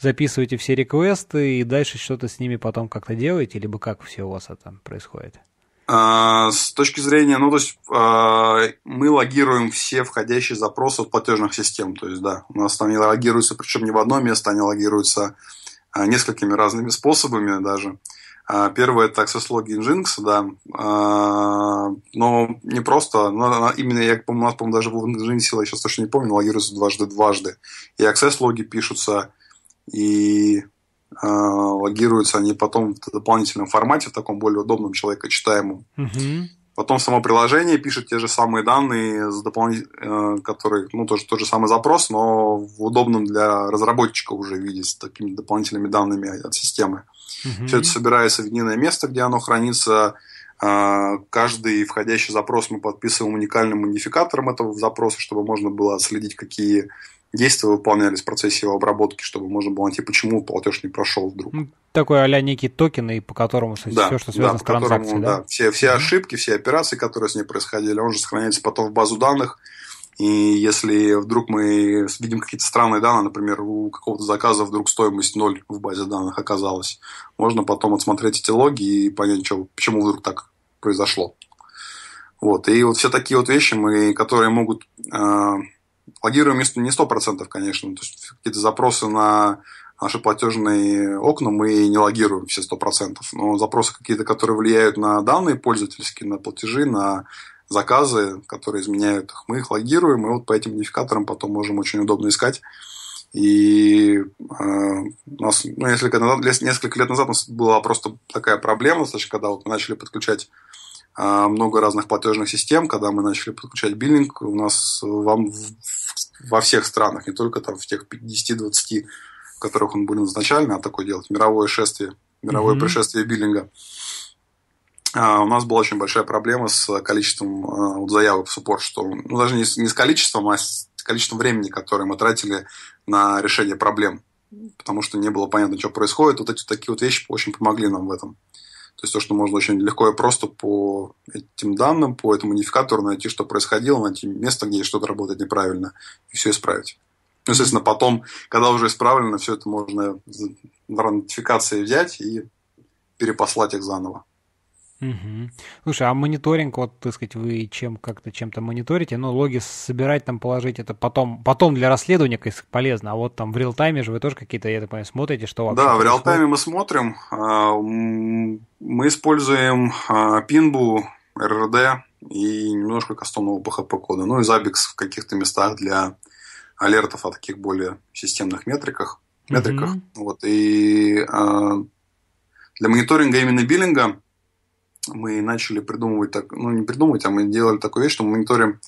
записываете все реквесты и дальше что-то с ними потом как-то делаете, либо как все у вас это происходит? А, с точки зрения, ну, то есть а, мы логируем все входящие запросы от платежных систем. То есть, да, у нас там не логируются, причем не в одно место, они логируются а, несколькими разными способами даже. первое – это Access Login Jinx, да, но не просто, но именно, я, по-моему, у нас, по-моему, даже в Jinx, я сейчас точно не помню, логируются дважды-дважды. И Access логи пишутся, и а, логируются они потом в дополнительном формате, в таком более удобном человекочитаемом. Угу. Потом само приложение пишет те же самые данные, с допол... Э, которые, ну, тоже тот же самый запрос, но в удобном для разработчика уже виде с такими дополнительными данными от системы. Угу. Все это собирается в единое место, где оно хранится. А, каждый входящий запрос мы подписываем уникальным модификатором этого запроса, чтобы можно было отследить, какие действия выполнялись в процессе его обработки, чтобы можно было найти, почему платеж не прошел вдруг. Ну, такой а некий токен, и по которому что, да, все, что связано да, с транзакцией. Которому, да? да, все, все ошибки, все операции, которые с ней происходили, он же сохраняется потом в базу данных. И если вдруг мы видим какие-то странные данные, например, у какого-то заказа вдруг стоимость ноль в базе данных оказалась, можно потом отсмотреть эти логи и понять, что, почему вдруг так произошло. Вот. И вот все такие вот вещи, мы, которые могут э, плагируем не 100%, конечно. То есть какие-то запросы на наши платежные окна мы не логируем все 100%. Но запросы какие-то, которые влияют на данные пользовательские, на платежи, на заказы, которые изменяют их, мы их логируем, и вот по этим модификаторам потом можем очень удобно искать. И э, у нас ну, несколько, несколько лет назад у нас была просто такая проблема, значит, когда вот мы начали подключать а, много разных платежных систем. Когда мы начали подключать биллинг, у нас э, вам во всех странах, не только там в тех 50-20, в которых он был изначально, а такое делать мировое шествие, мировое mm-hmm. пришествие биллинга. А, у нас была очень большая проблема с количеством а, вот заявок в суппорт, что ну, даже не с, не с количеством, а с количеством времени, которое мы тратили на решение проблем, потому что не было понятно, что происходит. Вот эти такие вот вещи очень помогли нам в этом. То есть то, что можно очень легко и просто по этим данным, по этому унификатору найти, что происходило, найти место, где что-то работает неправильно, и все исправить. Ну, естественно, потом, когда уже исправлено, все это можно на ранотификации взять и перепослать их заново. Угу. Слушай, а мониторинг, вот, так сказать, вы чем как-то чем-то мониторите, ну, логи собирать там, положить, это потом, потом для расследования конечно, полезно, а вот там в реал-тайме же вы тоже какие-то, я так понимаю, смотрите, что вообще Да, в реал-тайме мы смотрим, а, мы используем пинбу, а, РРД и немножко кастомного PHP-кода, ну и Zabbix в каких-то местах для алертов о таких более системных метриках, метриках, угу. вот, и а, для мониторинга именно биллинга мы начали придумывать, так, ну не придумывать, а мы делали такую вещь, что мы мониторим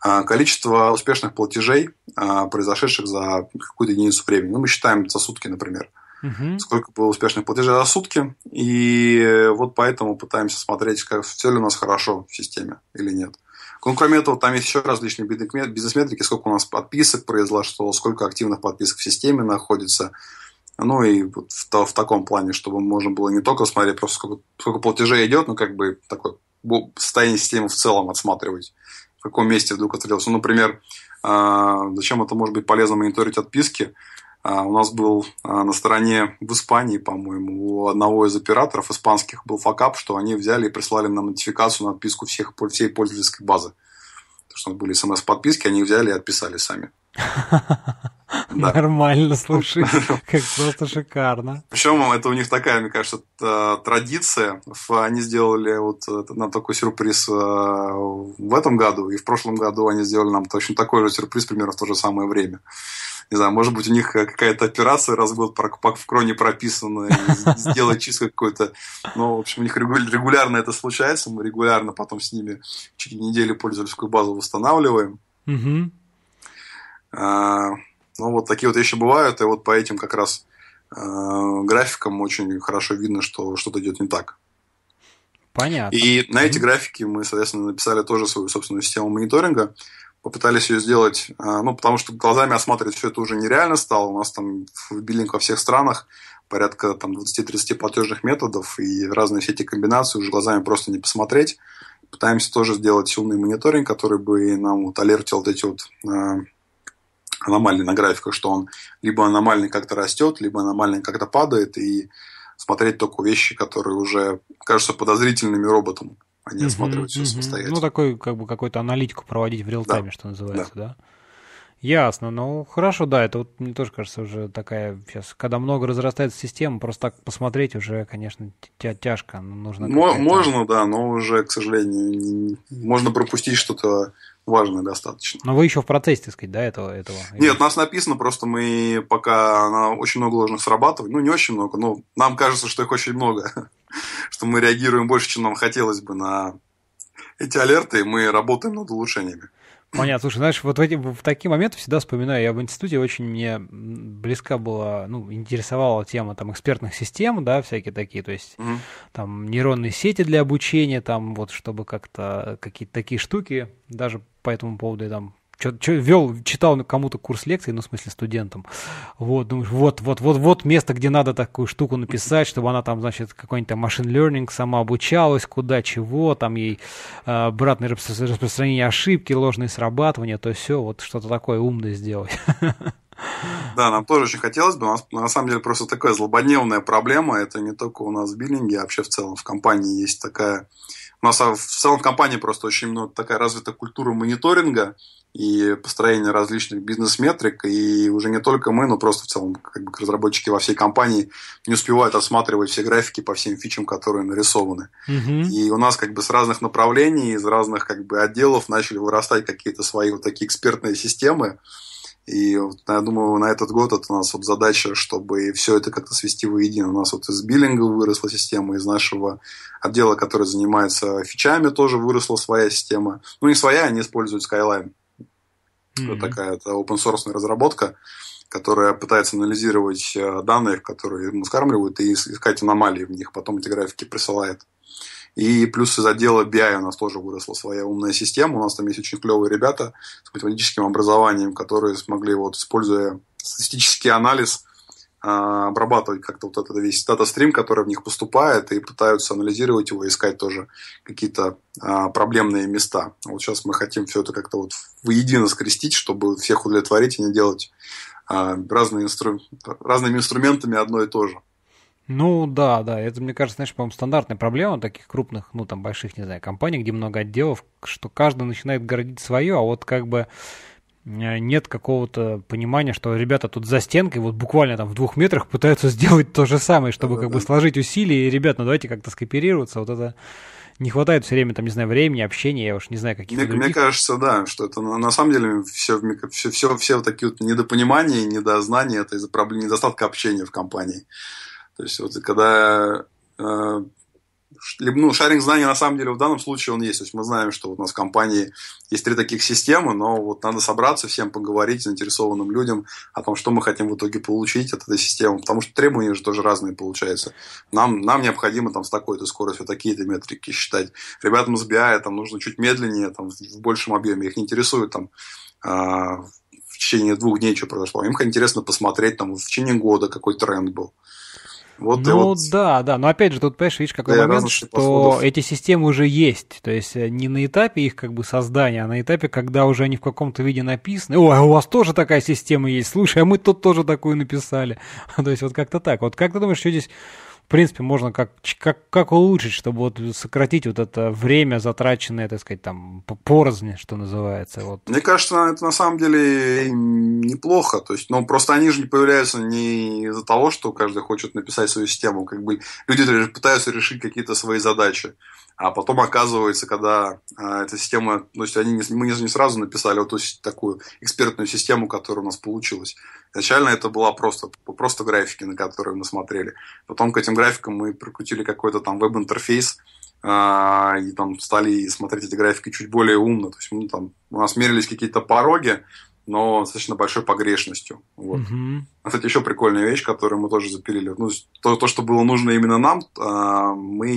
а, количество успешных платежей, а, произошедших за какую-то единицу времени. Ну, мы считаем за сутки, например. Угу. Сколько было успешных платежей за сутки. И вот поэтому пытаемся смотреть, как все ли у нас хорошо в системе или нет. Ну, кроме этого, там есть еще различные бизнес-метрики, сколько у нас подписок произошло, сколько активных подписок в системе находится, ну и вот в, в таком плане, чтобы можно было не только смотреть просто сколько, сколько платежей идет, но как бы такое состояние системы в целом отсматривать, в каком месте вдруг отстрелился. Ну, например, а, зачем это может быть полезно мониторить отписки? А, у нас был а, на стороне в Испании, по-моему, у одного из операторов испанских был факап, что они взяли и прислали нам нотификацию на отписку всех, всей пользовательской базы. Потому что у нас были смс-подписки, они взяли и отписали сами. Нормально, слушай, как просто шикарно. Причем это у них такая, мне кажется, э, традиция. Они сделали вот э, нам такой сюрприз э, в этом году, и в прошлом году они сделали нам точно такой же сюрприз примерно в то же самое время. Не знаю, может быть, у них какая-то операция раз в год в кроне прописана, сделать чистку какую-то. Но в общем, у них регулярно это случается, мы регулярно потом с ними через неделю пользовательскую базу восстанавливаем. Угу. Ну, вот такие вот вещи бывают, и вот по этим как раз э, графикам очень хорошо видно, что что-то идет не так. Понятно. И на эти графики мы, соответственно, написали тоже свою собственную систему мониторинга, попытались ее сделать, э, ну, потому что глазами осматривать все это уже нереально стало. У нас там в биллинг во всех странах порядка там 20-30 платежных методов и разные все эти комбинации уже глазами просто не посмотреть. Пытаемся тоже сделать умный мониторинг, который бы нам вот алертил вот эти вот э, аномальный на графиках, что он либо аномально как-то растет, либо аномально как-то падает, и смотреть только вещи, которые уже кажутся подозрительными роботом. а не mm-hmm, осматривать mm-hmm. все ну, самостоятельно. Ну, такой, как бы, какую-то аналитику проводить в реал-тайме, да. что называется, да? Ясно. Ну, хорошо, да, это вот мне тоже кажется уже такая сейчас, когда много разрастается система, просто так посмотреть уже, конечно, тя тяжко. Нужно можно, да, но уже, к сожалению, не... можно пропустить что-то важное достаточно. Но вы еще в процессе, так сказать, да, этого? этого? Нет, у нас написано, просто мы пока на очень много ложных срабатываний, ну, не очень много, но нам кажется, что их очень много, что мы реагируем больше, чем нам хотелось бы на эти алерты, и мы работаем над улучшениями. Понятно. Слушай, знаешь, вот в, эти, в такие моменты всегда вспоминаю. Я в институте очень мне близка была, ну, интересовала тема там экспертных систем, да, всякие такие, то есть mm-hmm. там нейронные сети для обучения, там вот чтобы как-то какие-то такие штуки, даже по этому поводу я там что, что вел, читал кому-то курс лекций, ну, в смысле, студентам. Вот, думаешь, вот, вот, вот, вот место, где надо такую штуку написать, чтобы она там, значит, какой-нибудь там машин learning сама обучалась, куда, чего, там ей а, обратное распространение ошибки, ложные срабатывания, то все, вот что-то такое умное сделать. Да, нам тоже очень хотелось бы. У нас на самом деле просто такая злободневная проблема. Это не только у нас в биллинге, а вообще в целом в компании есть такая... У нас а, в целом в компании просто очень много такая развита культура мониторинга и построение различных бизнес-метрик, и уже не только мы, но просто в целом как бы разработчики во всей компании не успевают осматривать все графики по всем фичам, которые нарисованы. Угу. И у нас как бы с разных направлений, из разных как бы отделов начали вырастать какие-то свои вот такие экспертные системы, и вот, я думаю, на этот год это у нас вот задача, чтобы все это как-то свести воедино. У нас вот из биллинга выросла система, из нашего отдела, который занимается фичами, тоже выросла своя система. Ну, не своя, они используют Skyline. Mm-hmm. Такая это open source разработка, которая пытается анализировать э, данные, которые ему скармливают, и искать аномалии в них, потом эти графики присылает. И плюс из отдела BI у нас тоже выросла своя умная система. У нас там есть очень клевые ребята с математическим образованием, которые смогли, вот, используя статистический анализ, а, обрабатывать как-то вот этот весь дата-стрим, который в них поступает, и пытаются анализировать его, искать тоже какие-то а, проблемные места. Вот сейчас мы хотим все это как-то вот воедино скрестить, чтобы всех удовлетворить и не делать а, разные инстру... разными инструментами одно и то же. Ну да, да, это, мне кажется, знаешь, по-моему, стандартная проблема таких крупных, ну там больших, не знаю, компаний, где много отделов, что каждый начинает городить свое, а вот как бы Э, нет какого-то понимания, что ребята тут за стенкой, вот буквально там в двух метрах пытаются сделать то же самое, чтобы да, как да. бы сложить усилия, и, ребят, ну давайте как-то скооперироваться, вот это не хватает все время, там, не знаю, времени, общения, я уж не знаю, какие-то. Мне, других... мне кажется, да, что это на, на самом деле все, все, все, все вот такие вот недопонимания, недознания, это из-за проблем недостатка общения в компании. То есть вот когда э, ну, шаринг знаний на самом деле в данном случае он есть. То есть мы знаем, что у нас в компании есть три таких системы, но вот надо собраться всем поговорить с заинтересованным людям о том, что мы хотим в итоге получить от этой системы, потому что требования же тоже разные получаются. Нам, нам необходимо там с такой-то скоростью такие-то метрики считать. Ребятам из BI там нужно чуть медленнее, там в большем объеме. Их не интересует там а, в течение двух дней что произошло. Им интересно посмотреть там в течение года какой тренд был. Вот ну вот... да, да, но опять же тут, понимаешь, видишь, какой да, момент, что подходов. эти системы уже есть, то есть э, не на этапе их как бы создания, а на этапе, когда уже они в каком-то виде написаны, о, а у вас тоже такая система есть, слушай, а мы тут тоже такую написали, то есть вот как-то так, вот как ты думаешь, что здесь в принципе, можно как, как, как улучшить, чтобы вот сократить вот это время затраченное, так сказать, там, порознь, что называется. Вот. Мне кажется, это на самом деле неплохо. То есть, ну, просто они же не появляются не из-за того, что каждый хочет написать свою систему. Как бы люди пытаются решить какие-то свои задачи. А потом оказывается, когда э, эта система, то есть они не, мы не сразу написали вот такую экспертную систему, которая у нас получилась. Изначально это была просто, просто графики, на которые мы смотрели. Потом к этим графикам мы прикрутили какой-то там веб-интерфейс, а, и там стали смотреть эти графики чуть более умно. То есть ну, там, у нас мерились какие-то пороги, но достаточно большой погрешностью. Вот. Угу. Кстати, еще прикольная вещь, которую мы тоже запилили. Ну, то, то, что было нужно именно нам, а, мы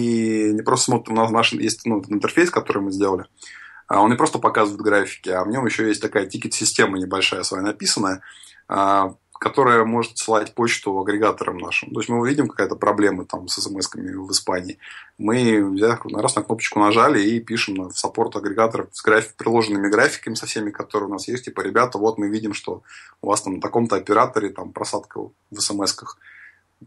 не просто смотрим, у нас наш есть ну, интерфейс, который мы сделали, он не просто показывает графики, а в нем еще есть такая тикет-система небольшая своя написанная, которая может ссылать почту агрегаторам нашим. То есть мы увидим какая-то проблема там с смс в Испании. Мы взяли, раз на кнопочку нажали и пишем в саппорт агрегаторов с график, приложенными графиками со всеми, которые у нас есть. Типа, ребята, вот мы видим, что у вас там на таком-то операторе там просадка в смс-ках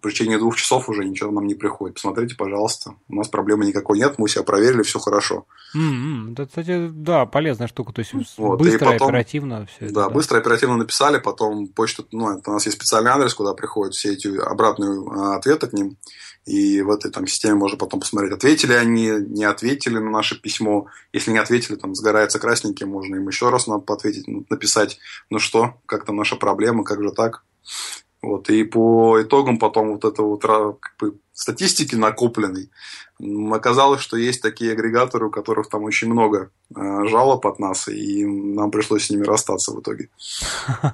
в течение двух часов уже ничего нам не приходит. Посмотрите, пожалуйста. У нас проблемы никакой нет, мы себя проверили, все хорошо. Mm-hmm. М-м-м. Это, кстати, да, полезная штука. То есть вот. быстро, и потом, оперативно все это. Да, быстро, оперативно написали, потом почту, ну, это у нас есть специальный адрес, куда приходят все эти обратные а, ответы к ним. И в этой там системе можно потом посмотреть, ответили они, не ответили на наше письмо. Если не ответили, там сгорается красненькие, можно им еще раз надо ответить, написать, ну что, как там наша проблема, как же так. Вот, и по итогам потом вот этого вот как бы, статистики накопленной оказалось, что есть такие агрегаторы, у которых там очень много э, жалоб от нас, и нам пришлось с ними расстаться в итоге.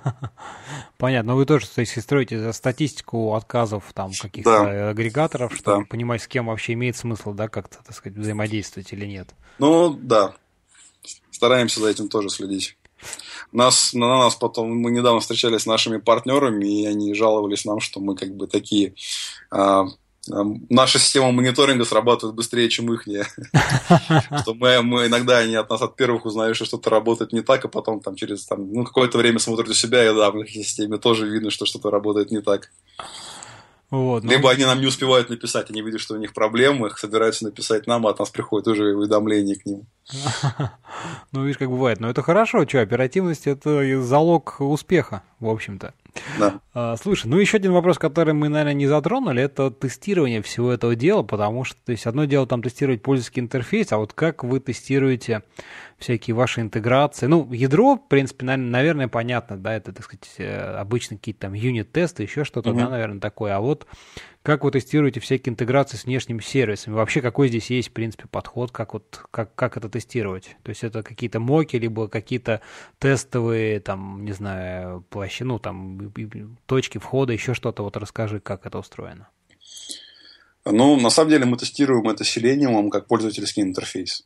Понятно. Но ну, вы тоже, то есть, строите статистику отказов там каких-то агрегаторов, чтобы понимать, с кем вообще имеет смысл, да, как-то, так сказать, взаимодействовать или нет. Ну, да. Стараемся за этим тоже следить. Нас, на нас потом, мы недавно встречались с нашими партнерами, и они жаловались нам, что мы как бы такие а, а, наша система мониторинга срабатывает быстрее, чем их. Что мы, мы иногда они от нас от первых узнают, что что-то работает не так, а потом там через там, ну, какое-то время смотрят у себя, и да, в системе тоже видно, что что-то работает не так. Вот, ну... Либо они нам не успевают написать, они видят, что у них проблемы, их собираются написать нам, а от нас приходит уже уведомление к ним. Ну, видишь, как бывает. Но это хорошо, что оперативность – это залог успеха, в общем-то. Да. А, слушай, ну еще один вопрос, который мы, наверное, не затронули, это тестирование всего этого дела, потому что, то есть, одно дело там тестировать пользовательский интерфейс, а вот как вы тестируете всякие ваши интеграции? Ну, ядро, в принципе, наверное, понятно, да, это, так сказать, э, обычно какие-то там юнит-тесты, еще что-то, угу. да, наверное, такое, а вот как вы тестируете всякие интеграции с внешними сервисами? Вообще, какой здесь есть, в принципе, подход, как, вот, как, как это тестировать? То есть это какие-то моки, либо какие-то тестовые, там, не знаю, плащи, ну, там, точки входа, еще что-то. Вот расскажи, как это устроено. Ну, на самом деле мы тестируем это селениумом как пользовательский интерфейс.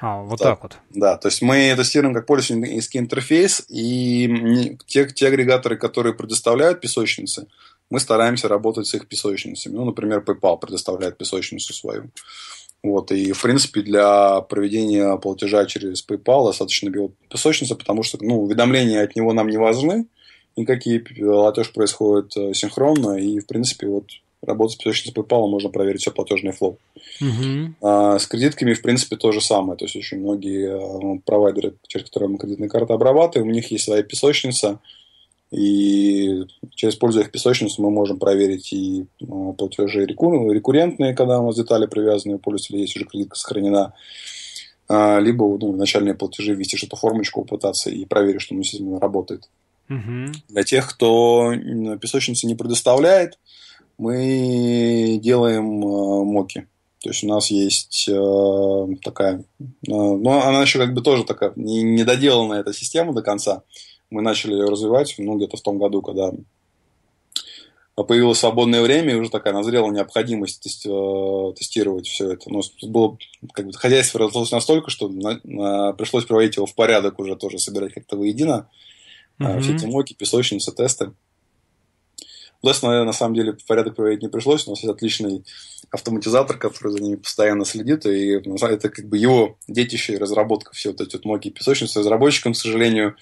А, вот так, так вот. Да, то есть мы тестируем как пользовательский интерфейс, и те, те агрегаторы, которые предоставляют песочницы, мы стараемся работать с их песочницами. Ну, например, PayPal предоставляет песочницу свою. Вот, и, в принципе, для проведения платежа через PayPal достаточно била песочница, потому что ну, уведомления от него нам не важны, никакие э, платеж происходит э, синхронно, и, в принципе, вот работать с песочницей PayPal можно проверить все платежный флоу. Угу. А, с кредитками, в принципе, то же самое. То есть, очень многие э, провайдеры, через которые мы кредитные карты обрабатываем, у них есть своя песочница, и через пользу их песочницу мы можем проверить и а, платежи рекуррентные, когда у нас детали привязаны, пользователя есть уже кредитка сохранена. А, либо ну, начальные платежи ввести что-то формочку, пытаться и проверить, что он действительно работает. Угу. Для тех, кто песочницы не предоставляет, мы делаем а, моки. То есть у нас есть такая, но она еще как бы тоже такая не недоделанная эта система до конца мы начали ее развивать, ну, где-то в том году, когда появилось свободное время, и уже такая назрела необходимость тести, э, тестировать все это. Но ну, было, как бы, хозяйство разрослось настолько, что на, на, пришлось приводить его в порядок уже тоже, собирать как-то воедино. Mm-hmm. Э, все эти моки, песочницы, тесты. У нас, на самом деле в порядок приводить не пришлось. У нас есть отличный автоматизатор, который за ними постоянно следит, и ну, а это как бы его детище и разработка, все вот эти вот моки и песочницы. Разработчикам, к сожалению,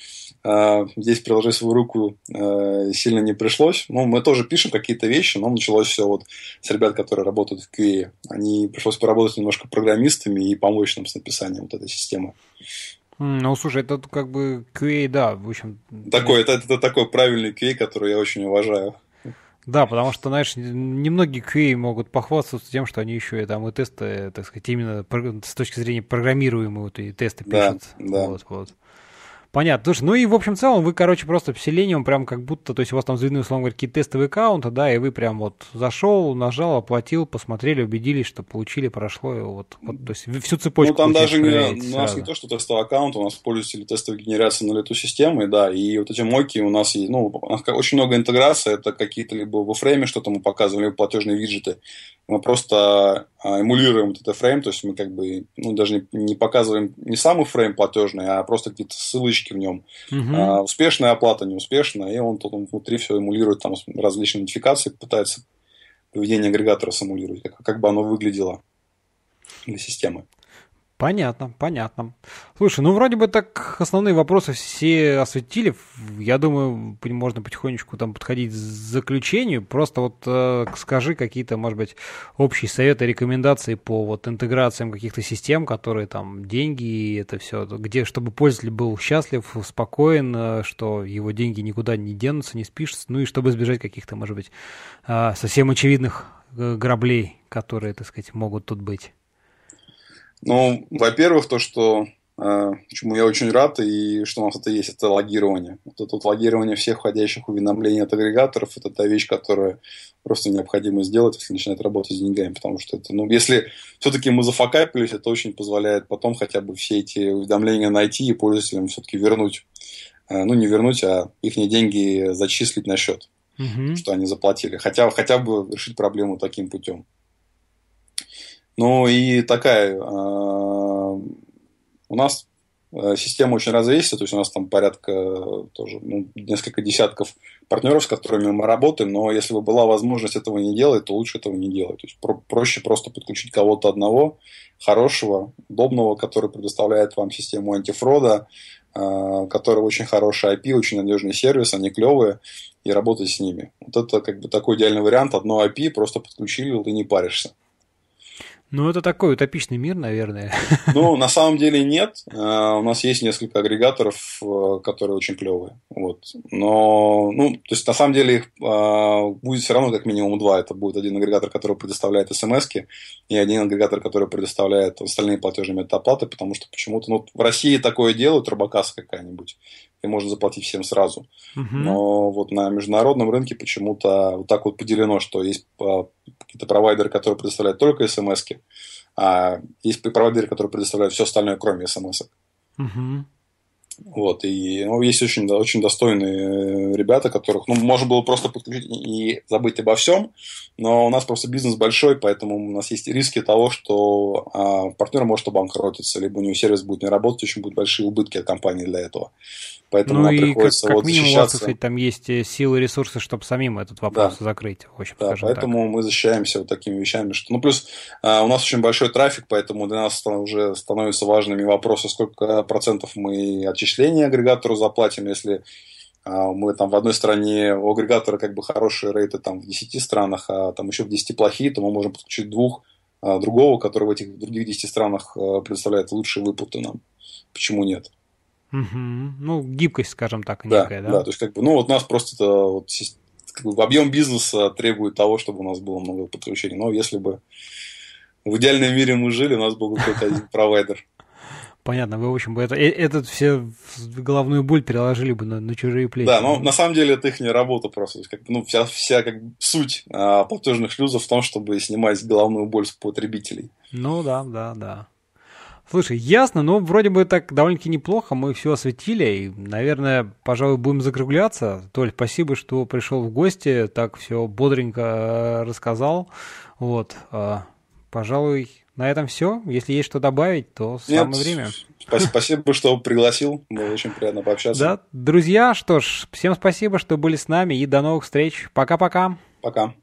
а, здесь приложить свою руку а, сильно не пришлось. Но ну, мы тоже пишем какие-то вещи, но началось все вот с ребят, которые работают в QA. Они пришлось поработать немножко программистами и помочь нам с написанием вот этой системы. Ну, слушай, это как бы QA, да, в общем... Такой, это, это такой правильный QA, который я очень уважаю. Да, потому что, знаешь, немногие QA могут похвастаться тем, что они еще и там и тесты, э, так сказать, именно с точки зрения программируемые вот, и тесты пишут. Да, да. Вот, вот. Понятно. Слушай, ну и в общем целом вы, короче, просто Selenium прям как будто, то есть у вас там заведены, условно говоря, какие-то тестовые аккаунты, да, и вы прям вот зашел, нажал, оплатил, посмотрели, убедились, что получили, прошло, и вот, вот то есть всю цепочку. Ну там даже не, у нас не то, что тестовый аккаунт, у нас пользователи тестовой генерации на лету системы, да, и вот эти мойки у нас, есть, ну, у нас очень много интеграции, это какие-то либо во фрейме что-то мы показывали, либо платежные виджеты мы просто а, эмулируем вот этот фрейм, то есть мы как бы ну, даже не показываем не самый фрейм платежный, а просто какие-то ссылочки в нем. Угу. А, успешная оплата, неуспешная, и он тут внутри все эмулирует, там различные модификации, пытается поведение агрегатора симулировать, как, как бы оно выглядело для системы. Понятно, понятно. Слушай, ну вроде бы так основные вопросы все осветили. Я думаю, можно потихонечку там подходить к заключению. Просто вот э, скажи какие-то, может быть, общие советы, рекомендации по вот интеграциям каких-то систем, которые там деньги и это все, где, чтобы пользователь был счастлив, спокоен, э, что его деньги никуда не денутся, не спишутся, ну и чтобы избежать каких-то, может быть, э, совсем очевидных э, граблей, которые, так сказать, могут тут быть. Ну, во-первых, то, что э, чему я очень рад, и что у нас это есть, это логирование. Вот это вот логирование всех входящих уведомлений от агрегаторов, это та вещь, которая просто необходимо сделать, если начинает работать с деньгами, потому что это, ну, если все-таки мы зафакапились, это очень позволяет потом хотя бы все эти уведомления найти и пользователям все-таки вернуть. Э, ну, не вернуть, а их деньги зачислить на счет, угу. что они заплатили. Хотя, хотя бы решить проблему таким путем. Ну и такая, э, у нас э, система очень развесится, то есть у нас там порядка тоже ну, несколько десятков партнеров, с которыми мы работаем, но если бы была возможность этого не делать, то лучше этого не делать. То есть про- проще просто подключить кого-то одного, хорошего, удобного, который предоставляет вам систему антифрода, э- который очень хороший IP, очень надежный сервис, они клевые, и работать с ними. Вот это как бы такой идеальный вариант, одно IP просто подключили, ты не паришься. Ну, это такой утопичный мир, наверное. Ну, на самом деле нет. А, у нас есть несколько агрегаторов, э, которые очень клевые. Вот. Но, ну, то есть, на самом деле их а, будет все равно как минимум два. Это будет один агрегатор, который предоставляет смс и один агрегатор, который предоставляет остальные платежи метааплаты, потому что почему-то, ну, в России такое делают, Робокас какая-нибудь и можно заплатить всем сразу. Угу. Но вот на международном рынке почему-то вот так вот поделено, что есть а, какие-то провайдеры, которые предоставляют только смс а есть провайдеры, которые предоставляют все остальное, кроме смс. Угу. Вот, и ну, есть очень, очень достойные ребята, которых, ну, можно было просто подключить и забыть обо всем, но у нас просто бизнес большой, поэтому у нас есть риски того, что а, партнер может обанкротиться, либо у него сервис будет не работать, очень будут большие убытки от компании для этого. Поэтому ну нам и приходится как, как минимум, защищаться. Сказать, там есть э, силы и ресурсы, чтобы самим этот вопрос да. закрыть. В общем, да, поэтому так. мы защищаемся вот такими вещами. Что... Ну, плюс э, у нас очень большой трафик, поэтому для нас уже становятся важными вопросы, сколько процентов мы отчисления агрегатору заплатим, если а, мы там в одной стране у агрегатора как бы хорошие рейты там в 10 странах, а там еще в 10 плохие, то мы можем подключить двух а, другого, который в этих других 10 странах предоставляет лучшие выплаты нам. Почему нет? Угу. Ну, гибкость, скажем так, некая, да? Да, да то есть, как бы, ну, вот нас просто вот, как бы, объем бизнеса требует того, чтобы у нас было много подключений. Но если бы в идеальном мире мы жили, у нас был бы какой-то один провайдер. Понятно, вы, в общем, бы это, э, этот все головную боль переложили бы на, на чужие плечи. Да, но на самом деле это их не работа просто. Как, ну, вся, вся как, суть а, платежных шлюзов в том, чтобы снимать головную боль с потребителей. Ну да, да, да. Слушай, ясно, но вроде бы так довольно-таки неплохо, мы все осветили, и, наверное, пожалуй, будем закругляться. Толь, спасибо, что пришел в гости, так все бодренько э, рассказал. Вот, э, пожалуй, на этом все. Если есть что добавить, то самое время. Спасибо, что пригласил. Было очень приятно пообщаться. Да, друзья, что ж, всем спасибо, что были с нами, и до новых встреч. Пока-пока. Пока. -пока. Пока.